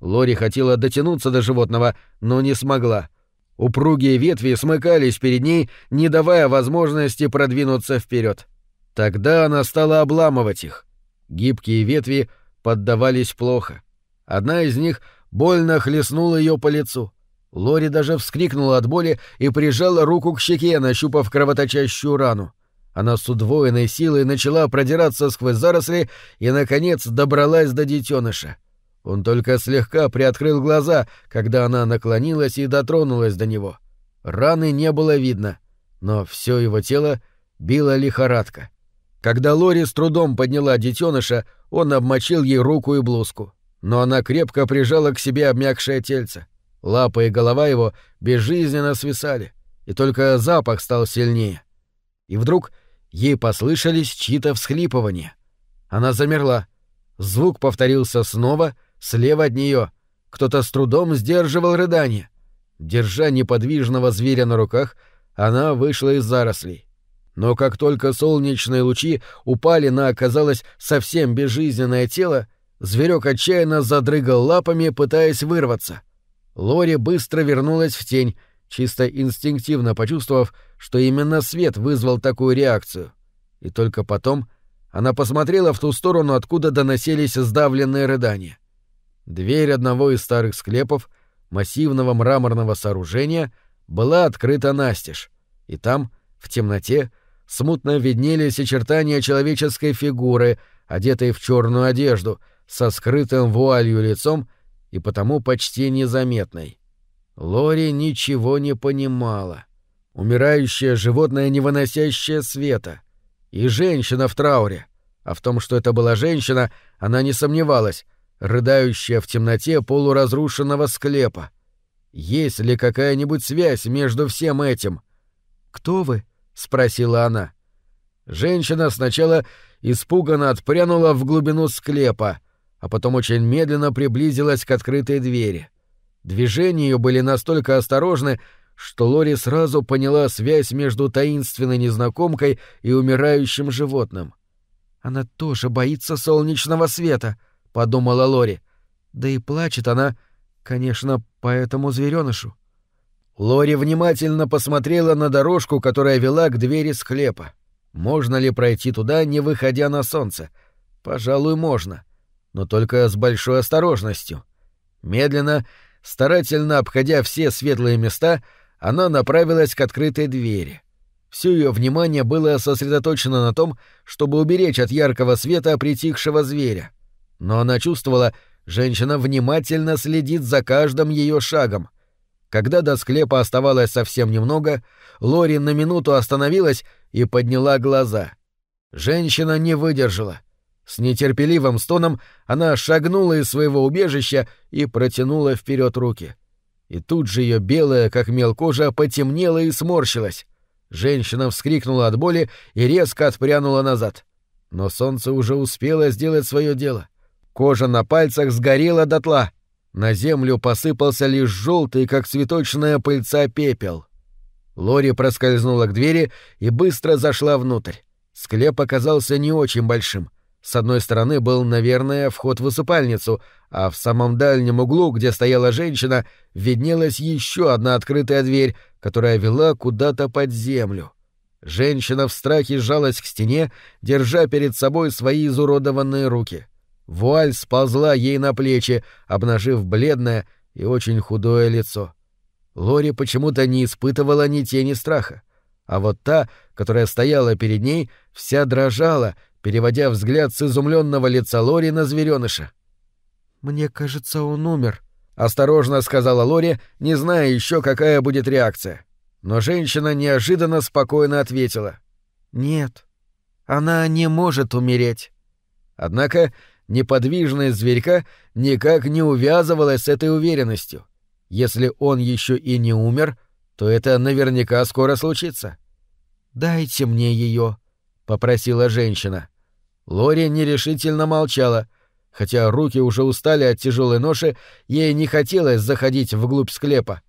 Лори хотела дотянуться до животного, но не смогла. Упругие ветви смыкались перед ней, не давая возможности продвинуться вперед. Тогда она стала обламывать их. Гибкие ветви поддавались плохо. Одна из них — больно хлестнула ее по лицу. Лори даже вскрикнула от боли и прижала руку к щеке, нащупав кровоточащую рану. Она с удвоенной силой начала продираться сквозь заросли и, наконец, добралась до детеныша. Он только слегка приоткрыл глаза, когда она наклонилась и дотронулась до него. Раны не было видно, но все его тело било лихорадка. Когда Лори с трудом подняла детеныша, он обмочил ей руку и блузку но она крепко прижала к себе обмякшее тельце. Лапы и голова его безжизненно свисали, и только запах стал сильнее. И вдруг ей послышались чьи-то всхлипывания. Она замерла. Звук повторился снова, слева от нее. Кто-то с трудом сдерживал рыдание. Держа неподвижного зверя на руках, она вышла из зарослей. Но как только солнечные лучи упали на, оказалось, совсем безжизненное тело, Зверек отчаянно задрыгал лапами, пытаясь вырваться. Лори быстро вернулась в тень, чисто инстинктивно почувствовав, что именно свет вызвал такую реакцию. И только потом она посмотрела в ту сторону, откуда доносились сдавленные рыдания. Дверь одного из старых склепов, массивного мраморного сооружения, была открыта настежь, и там, в темноте, смутно виднелись очертания человеческой фигуры, одетой в черную одежду — со скрытым вуалью лицом и потому почти незаметной. Лори ничего не понимала. Умирающее животное, не выносящее света. И женщина в трауре. А в том, что это была женщина, она не сомневалась, рыдающая в темноте полуразрушенного склепа. Есть ли какая-нибудь связь между всем этим? «Кто вы?» — спросила она. Женщина сначала испуганно отпрянула в глубину склепа — а потом очень медленно приблизилась к открытой двери. Движения ее были настолько осторожны, что Лори сразу поняла связь между таинственной незнакомкой и умирающим животным. «Она тоже боится солнечного света», — подумала Лори. «Да и плачет она, конечно, по этому зверёнышу». Лори внимательно посмотрела на дорожку, которая вела к двери с хлеба Можно ли пройти туда, не выходя на солнце? Пожалуй, можно но только с большой осторожностью. Медленно, старательно обходя все светлые места, она направилась к открытой двери. Все ее внимание было сосредоточено на том, чтобы уберечь от яркого света притихшего зверя. Но она чувствовала, женщина внимательно следит за каждым ее шагом. Когда до склепа оставалось совсем немного, Лори на минуту остановилась и подняла глаза. Женщина не выдержала — с нетерпеливым стоном она шагнула из своего убежища и протянула вперед руки. И тут же ее белая, как мел кожа, потемнела и сморщилась. Женщина вскрикнула от боли и резко отпрянула назад. Но солнце уже успело сделать свое дело. Кожа на пальцах сгорела дотла. На землю посыпался лишь желтый, как цветочная пыльца, пепел. Лори проскользнула к двери и быстро зашла внутрь. Склеп оказался не очень большим — с одной стороны был, наверное, вход в усыпальницу, а в самом дальнем углу, где стояла женщина, виднелась еще одна открытая дверь, которая вела куда-то под землю. Женщина в страхе сжалась к стене, держа перед собой свои изуродованные руки. Вуаль сползла ей на плечи, обнажив бледное и очень худое лицо. Лори почему-то не испытывала ни тени страха. А вот та, которая стояла перед ней, вся дрожала — переводя взгляд с изумленного лица Лори на звереныша. «Мне кажется, он умер», — осторожно сказала Лори, не зная еще, какая будет реакция. Но женщина неожиданно спокойно ответила. «Нет, она не может умереть». Однако неподвижность зверька никак не увязывалась с этой уверенностью. Если он еще и не умер, то это наверняка скоро случится. «Дайте мне ее», — попросила женщина. Лори нерешительно молчала. Хотя руки уже устали от тяжелой ноши, ей не хотелось заходить вглубь склепа.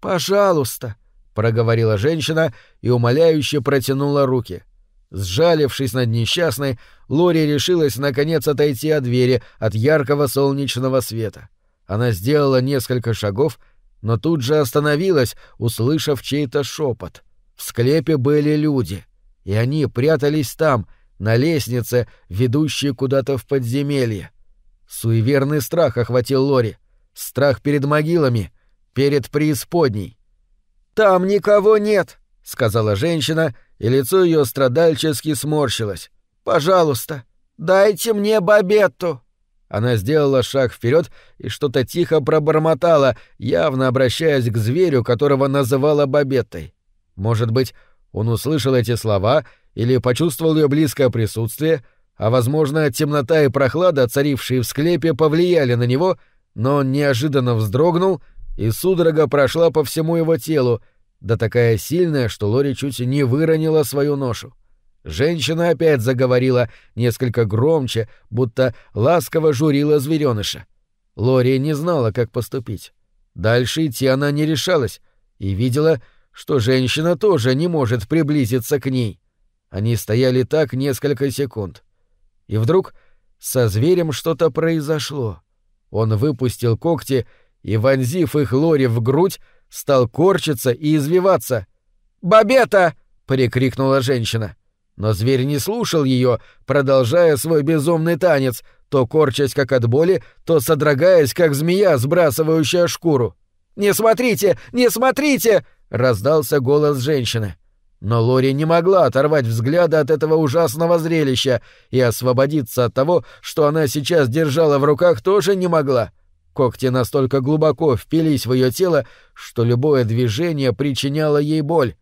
«Пожалуйста», — проговорила женщина и умоляюще протянула руки. Сжалившись над несчастной, Лори решилась наконец отойти от двери, от яркого солнечного света. Она сделала несколько шагов, но тут же остановилась, услышав чей-то шепот. В склепе были люди, и они прятались там — на лестнице, ведущей куда-то в подземелье. Суеверный страх охватил Лори. Страх перед могилами, перед преисподней. «Там никого нет!» — сказала женщина, и лицо ее страдальчески сморщилось. «Пожалуйста, дайте мне бабетту!» Она сделала шаг вперед и что-то тихо пробормотала, явно обращаясь к зверю, которого называла бабеттой. Может быть, он услышал эти слова или почувствовал ее близкое присутствие, а, возможно, темнота и прохлада, царившие в склепе, повлияли на него, но он неожиданно вздрогнул, и судорога прошла по всему его телу, да такая сильная, что Лори чуть не выронила свою ношу. Женщина опять заговорила, несколько громче, будто ласково журила звереныша. Лори не знала, как поступить. Дальше идти она не решалась и видела, что женщина тоже не может приблизиться к ней. Они стояли так несколько секунд. И вдруг со зверем что-то произошло. Он выпустил когти и, вонзив их Лори в грудь, стал корчиться и извиваться. «Бабета!» — прикрикнула женщина. Но зверь не слушал ее, продолжая свой безумный танец, то корчась как от боли, то содрогаясь, как змея, сбрасывающая шкуру. «Не смотрите! Не смотрите!» — раздался голос женщины. Но Лори не могла оторвать взгляда от этого ужасного зрелища, и освободиться от того, что она сейчас держала в руках, тоже не могла. Когти настолько глубоко впились в ее тело, что любое движение причиняло ей боль.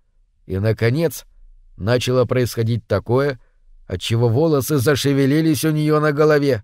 И, наконец, начало происходить такое, отчего волосы зашевелились у нее на голове.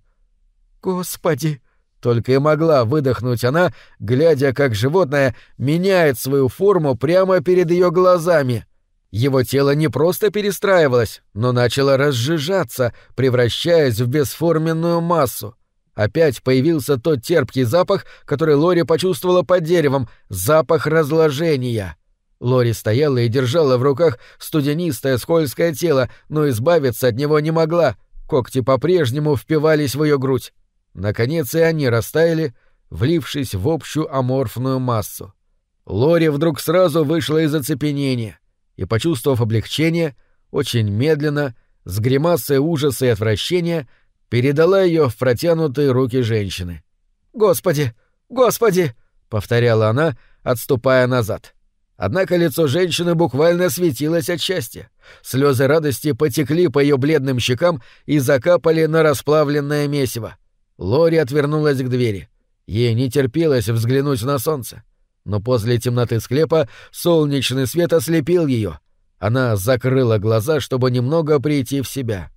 «Господи!» — только и могла выдохнуть она, глядя, как животное меняет свою форму прямо перед ее глазами — его тело не просто перестраивалось, но начало разжижаться, превращаясь в бесформенную массу. Опять появился тот терпкий запах, который Лори почувствовала под деревом, запах разложения. Лори стояла и держала в руках студенистое скользкое тело, но избавиться от него не могла. Когти по-прежнему впивались в ее грудь. Наконец и они растаяли, влившись в общую аморфную массу. Лори вдруг сразу вышла из оцепенения и, почувствовав облегчение, очень медленно, с гримасой ужаса и отвращения, передала ее в протянутые руки женщины. «Господи! Господи!» — повторяла она, отступая назад. Однако лицо женщины буквально светилось от счастья. Слезы радости потекли по ее бледным щекам и закапали на расплавленное месиво. Лори отвернулась к двери. Ей не терпелось взглянуть на солнце но после темноты склепа солнечный свет ослепил ее. Она закрыла глаза, чтобы немного прийти в себя.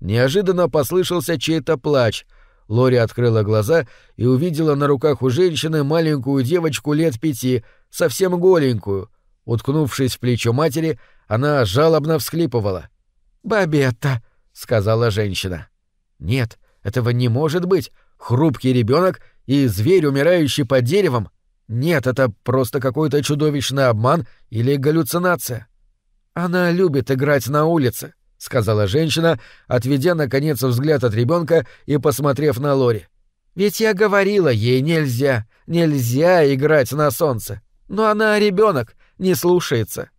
Неожиданно послышался чей-то плач. Лори открыла глаза и увидела на руках у женщины маленькую девочку лет пяти, совсем голенькую. Уткнувшись в плечо матери, она жалобно всхлипывала. «Бабетта», — сказала женщина. «Нет, этого не может быть. Хрупкий ребенок и зверь, умирающий под деревом. Нет, это просто какой-то чудовищный обман или галлюцинация. Она любит играть на улице, сказала женщина, отведя наконец взгляд от ребенка и посмотрев на Лори. Ведь я говорила ей нельзя, нельзя играть на солнце. Но она ребенок, не слушается.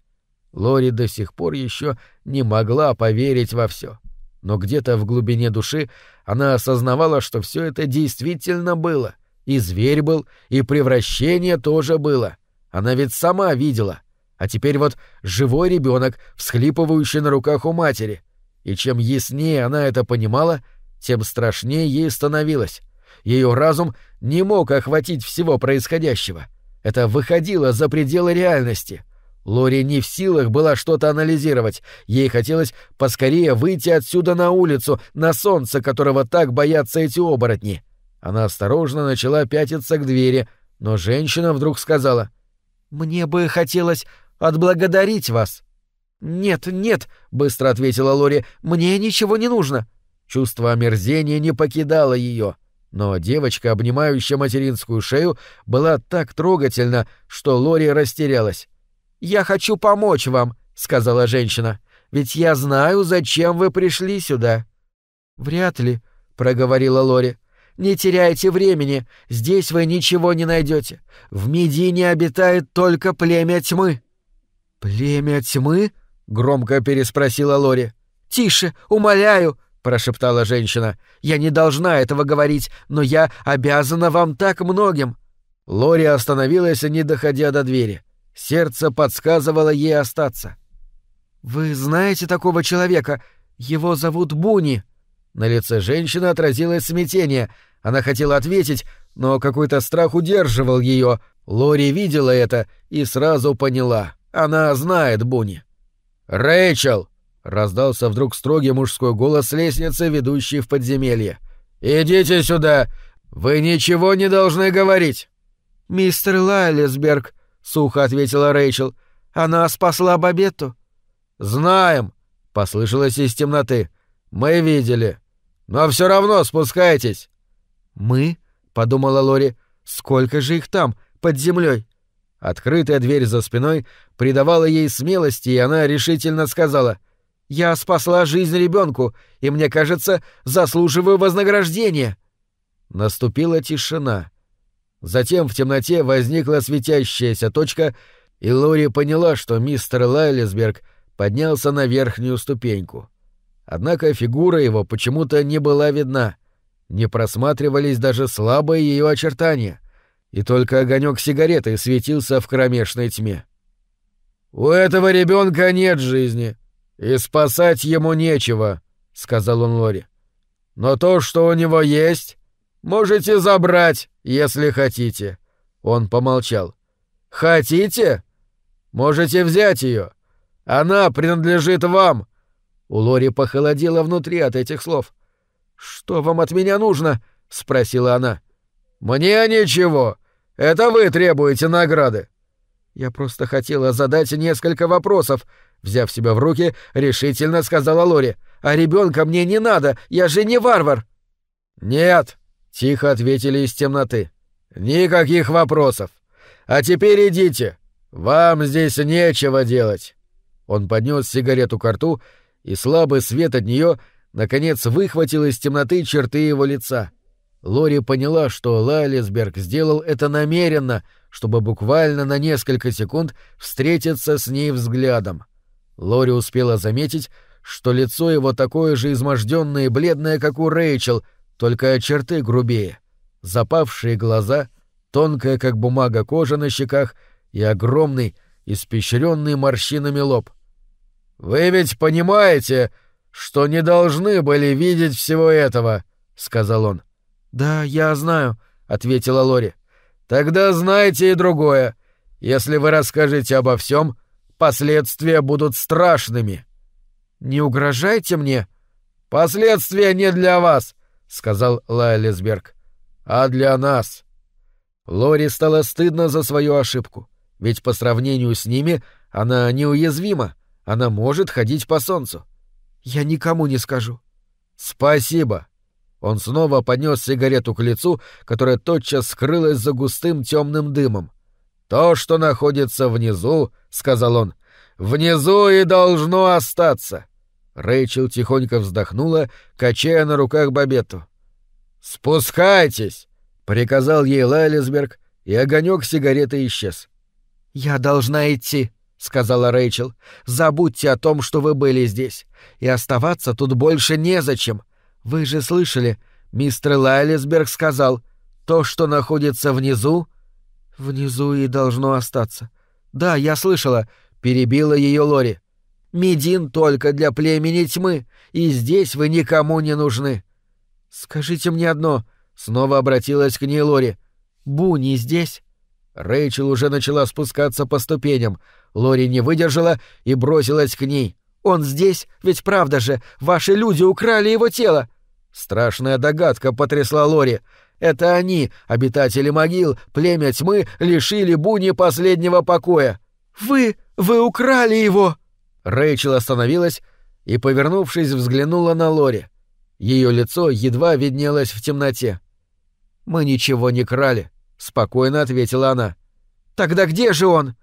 Лори до сих пор еще не могла поверить во все. Но где-то в глубине души она осознавала, что все это действительно было — и зверь был, и превращение тоже было. Она ведь сама видела. А теперь вот живой ребенок, всхлипывающий на руках у матери. И чем яснее она это понимала, тем страшнее ей становилось. Ее разум не мог охватить всего происходящего. Это выходило за пределы реальности. Лори не в силах была что-то анализировать. Ей хотелось поскорее выйти отсюда на улицу, на солнце, которого так боятся эти оборотни. Она осторожно начала пятиться к двери, но женщина вдруг сказала «Мне бы хотелось отблагодарить вас». «Нет, нет», — быстро ответила Лори, — «мне ничего не нужно». Чувство омерзения не покидало ее. Но девочка, обнимающая материнскую шею, была так трогательна, что Лори растерялась. «Я хочу помочь вам», — сказала женщина, — «ведь я знаю, зачем вы пришли сюда». «Вряд ли», — проговорила Лори. Не теряйте времени, здесь вы ничего не найдете. В Медине обитает только племя тьмы». «Племя тьмы?» — громко переспросила Лори. «Тише, умоляю!» — прошептала женщина. «Я не должна этого говорить, но я обязана вам так многим!» Лори остановилась, не доходя до двери. Сердце подсказывало ей остаться. «Вы знаете такого человека? Его зовут Буни!» На лице женщины отразилось смятение, она хотела ответить, но какой-то страх удерживал ее. Лори видела это и сразу поняла. Она знает Буни. «Рэйчел!» — раздался вдруг строгий мужской голос лестницы, ведущей в подземелье. «Идите сюда! Вы ничего не должны говорить!» «Мистер Лайлисберг», — сухо ответила Рэйчел, — «она спасла Бабетту». «Знаем», — послышалось из темноты. «Мы видели. Но все равно спускайтесь». «Мы?» — подумала Лори. «Сколько же их там, под землей? Открытая дверь за спиной придавала ей смелости, и она решительно сказала. «Я спасла жизнь ребенку, и, мне кажется, заслуживаю вознаграждения». Наступила тишина. Затем в темноте возникла светящаяся точка, и Лори поняла, что мистер Лайлисберг поднялся на верхнюю ступеньку. Однако фигура его почему-то не была видна — не просматривались даже слабые ее очертания, и только огонек сигареты светился в кромешной тьме. «У этого ребенка нет жизни, и спасать ему нечего», — сказал он Лори. «Но то, что у него есть, можете забрать, если хотите». Он помолчал. «Хотите? Можете взять ее. Она принадлежит вам». У Лори похолодело внутри от этих слов — «Что вам от меня нужно?» — спросила она. «Мне ничего. Это вы требуете награды». «Я просто хотела задать несколько вопросов», — взяв себя в руки, решительно сказала Лори. «А ребенка мне не надо, я же не варвар». «Нет», — тихо ответили из темноты. «Никаких вопросов. А теперь идите. Вам здесь нечего делать». Он поднес сигарету к рту, и слабый свет от нее — наконец выхватил из темноты черты его лица. Лори поняла, что Лайлисберг сделал это намеренно, чтобы буквально на несколько секунд встретиться с ней взглядом. Лори успела заметить, что лицо его такое же изможденное и бледное, как у Рэйчел, только черты грубее. Запавшие глаза, тонкая, как бумага, кожа на щеках и огромный, испещренный морщинами лоб. «Вы ведь понимаете, что не должны были видеть всего этого», — сказал он. «Да, я знаю», — ответила Лори. «Тогда знайте и другое. Если вы расскажете обо всем, последствия будут страшными». «Не угрожайте мне». «Последствия не для вас», — сказал Лайлесберг, — «а для нас». Лори стало стыдно за свою ошибку, ведь по сравнению с ними она неуязвима, она может ходить по солнцу. Я никому не скажу. Спасибо. Он снова поднес сигарету к лицу, которая тотчас скрылась за густым темным дымом. То, что находится внизу, сказал он, внизу и должно остаться. Рэйчел тихонько вздохнула, качая на руках Бабету. «Спускайтесь!» — приказал ей Лайлисберг, и огонек сигареты исчез. «Я должна идти», — сказала Рэйчел. «Забудьте о том, что вы были здесь. И оставаться тут больше незачем. Вы же слышали, мистер Лайлисберг сказал, то, что находится внизу...» «Внизу и должно остаться». «Да, я слышала», — перебила ее Лори. «Медин только для племени тьмы, и здесь вы никому не нужны». «Скажите мне одно», — снова обратилась к ней Лори. Бу не здесь?» Рэйчел уже начала спускаться по ступеням. Лори не выдержала и бросилась к ней. «Он здесь? Ведь правда же, ваши люди украли его тело!» Страшная догадка потрясла Лори. «Это они, обитатели могил, племя тьмы, лишили Буни последнего покоя!» «Вы... вы украли его!» Рэйчел остановилась и, повернувшись, взглянула на Лори. Ее лицо едва виднелось в темноте. «Мы ничего не крали», — спокойно ответила она. «Тогда где же он?»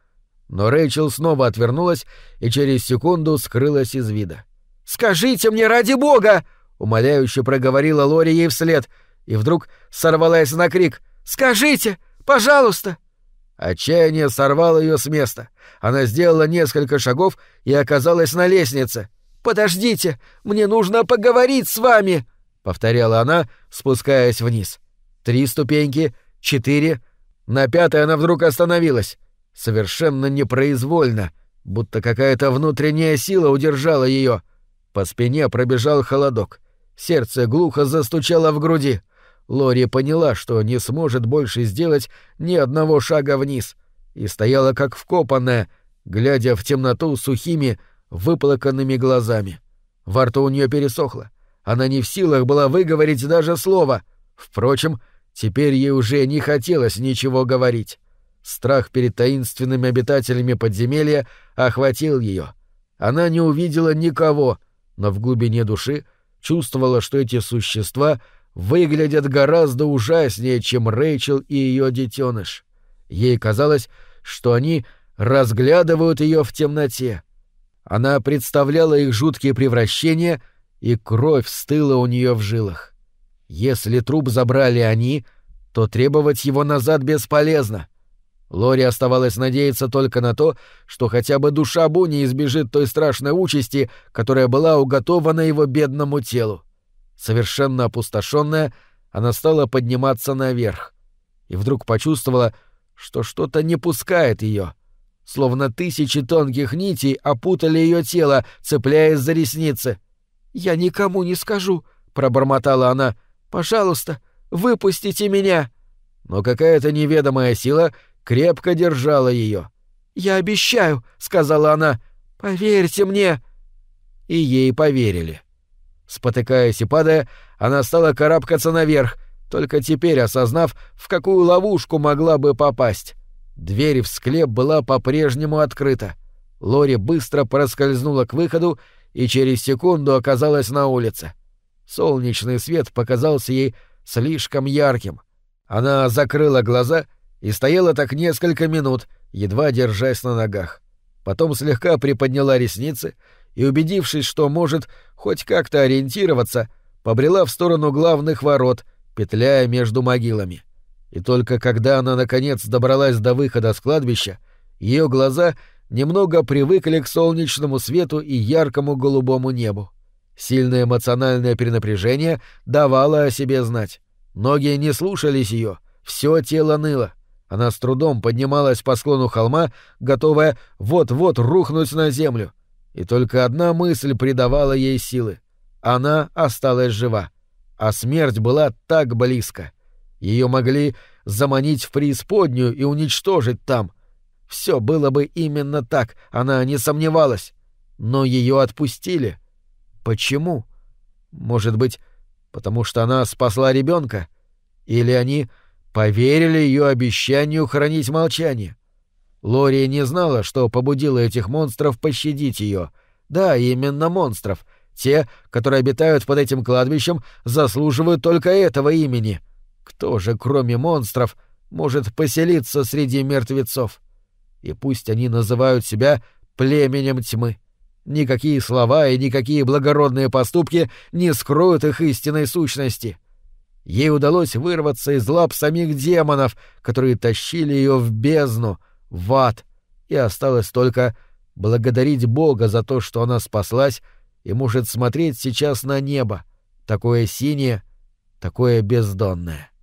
Но Рэйчел снова отвернулась и через секунду скрылась из вида. «Скажите мне ради бога!» — умоляюще проговорила Лори ей вслед, и вдруг сорвалась на крик. «Скажите! Пожалуйста!» Отчаяние сорвало ее с места. Она сделала несколько шагов и оказалась на лестнице. «Подождите! Мне нужно поговорить с вами!» — повторяла она, спускаясь вниз. Три ступеньки, четыре. На пятой она вдруг остановилась совершенно непроизвольно, будто какая-то внутренняя сила удержала ее. По спине пробежал холодок. Сердце глухо застучало в груди. Лори поняла, что не сможет больше сделать ни одного шага вниз, и стояла как вкопанная, глядя в темноту сухими, выплаканными глазами. Во рту у нее пересохло. Она не в силах была выговорить даже слова. Впрочем, теперь ей уже не хотелось ничего говорить. Страх перед таинственными обитателями подземелья охватил ее. Она не увидела никого, но в глубине души чувствовала, что эти существа выглядят гораздо ужаснее, чем Рэйчел и ее детеныш. Ей казалось, что они разглядывают ее в темноте. Она представляла их жуткие превращения, и кровь стыла у нее в жилах. Если труп забрали они, то требовать его назад бесполезно. Лори оставалось надеяться только на то, что хотя бы душа Буни избежит той страшной участи, которая была уготована его бедному телу. Совершенно опустошенная, она стала подниматься наверх. И вдруг почувствовала, что что-то не пускает ее. Словно тысячи тонких нитей опутали ее тело, цепляясь за ресницы. «Я никому не скажу», — пробормотала она. «Пожалуйста, выпустите меня!» Но какая-то неведомая сила крепко держала ее. «Я обещаю», — сказала она, — «поверьте мне». И ей поверили. Спотыкаясь и падая, она стала карабкаться наверх, только теперь осознав, в какую ловушку могла бы попасть. Дверь в склеп была по-прежнему открыта. Лори быстро проскользнула к выходу и через секунду оказалась на улице. Солнечный свет показался ей слишком ярким. Она закрыла глаза и стояла так несколько минут, едва держась на ногах. Потом слегка приподняла ресницы и, убедившись, что может хоть как-то ориентироваться, побрела в сторону главных ворот, петляя между могилами. И только когда она наконец добралась до выхода с кладбища, ее глаза немного привыкли к солнечному свету и яркому голубому небу. Сильное эмоциональное перенапряжение давало о себе знать. Ноги не слушались ее, все тело ныло. Она с трудом поднималась по склону холма, готовая вот-вот рухнуть на землю. И только одна мысль придавала ей силы. Она осталась жива. А смерть была так близко. Ее могли заманить в преисподнюю и уничтожить там. Все было бы именно так, она не сомневалась. Но ее отпустили. Почему? Может быть, потому что она спасла ребенка? Или они поверили ее обещанию хранить молчание. Лори не знала, что побудило этих монстров пощадить ее. Да, именно монстров. Те, которые обитают под этим кладбищем, заслуживают только этого имени. Кто же, кроме монстров, может поселиться среди мертвецов? И пусть они называют себя племенем тьмы. Никакие слова и никакие благородные поступки не скроют их истинной сущности. — Ей удалось вырваться из лап самих демонов, которые тащили ее в бездну, в ад, и осталось только благодарить Бога за то, что она спаслась и может смотреть сейчас на небо, такое синее, такое бездонное.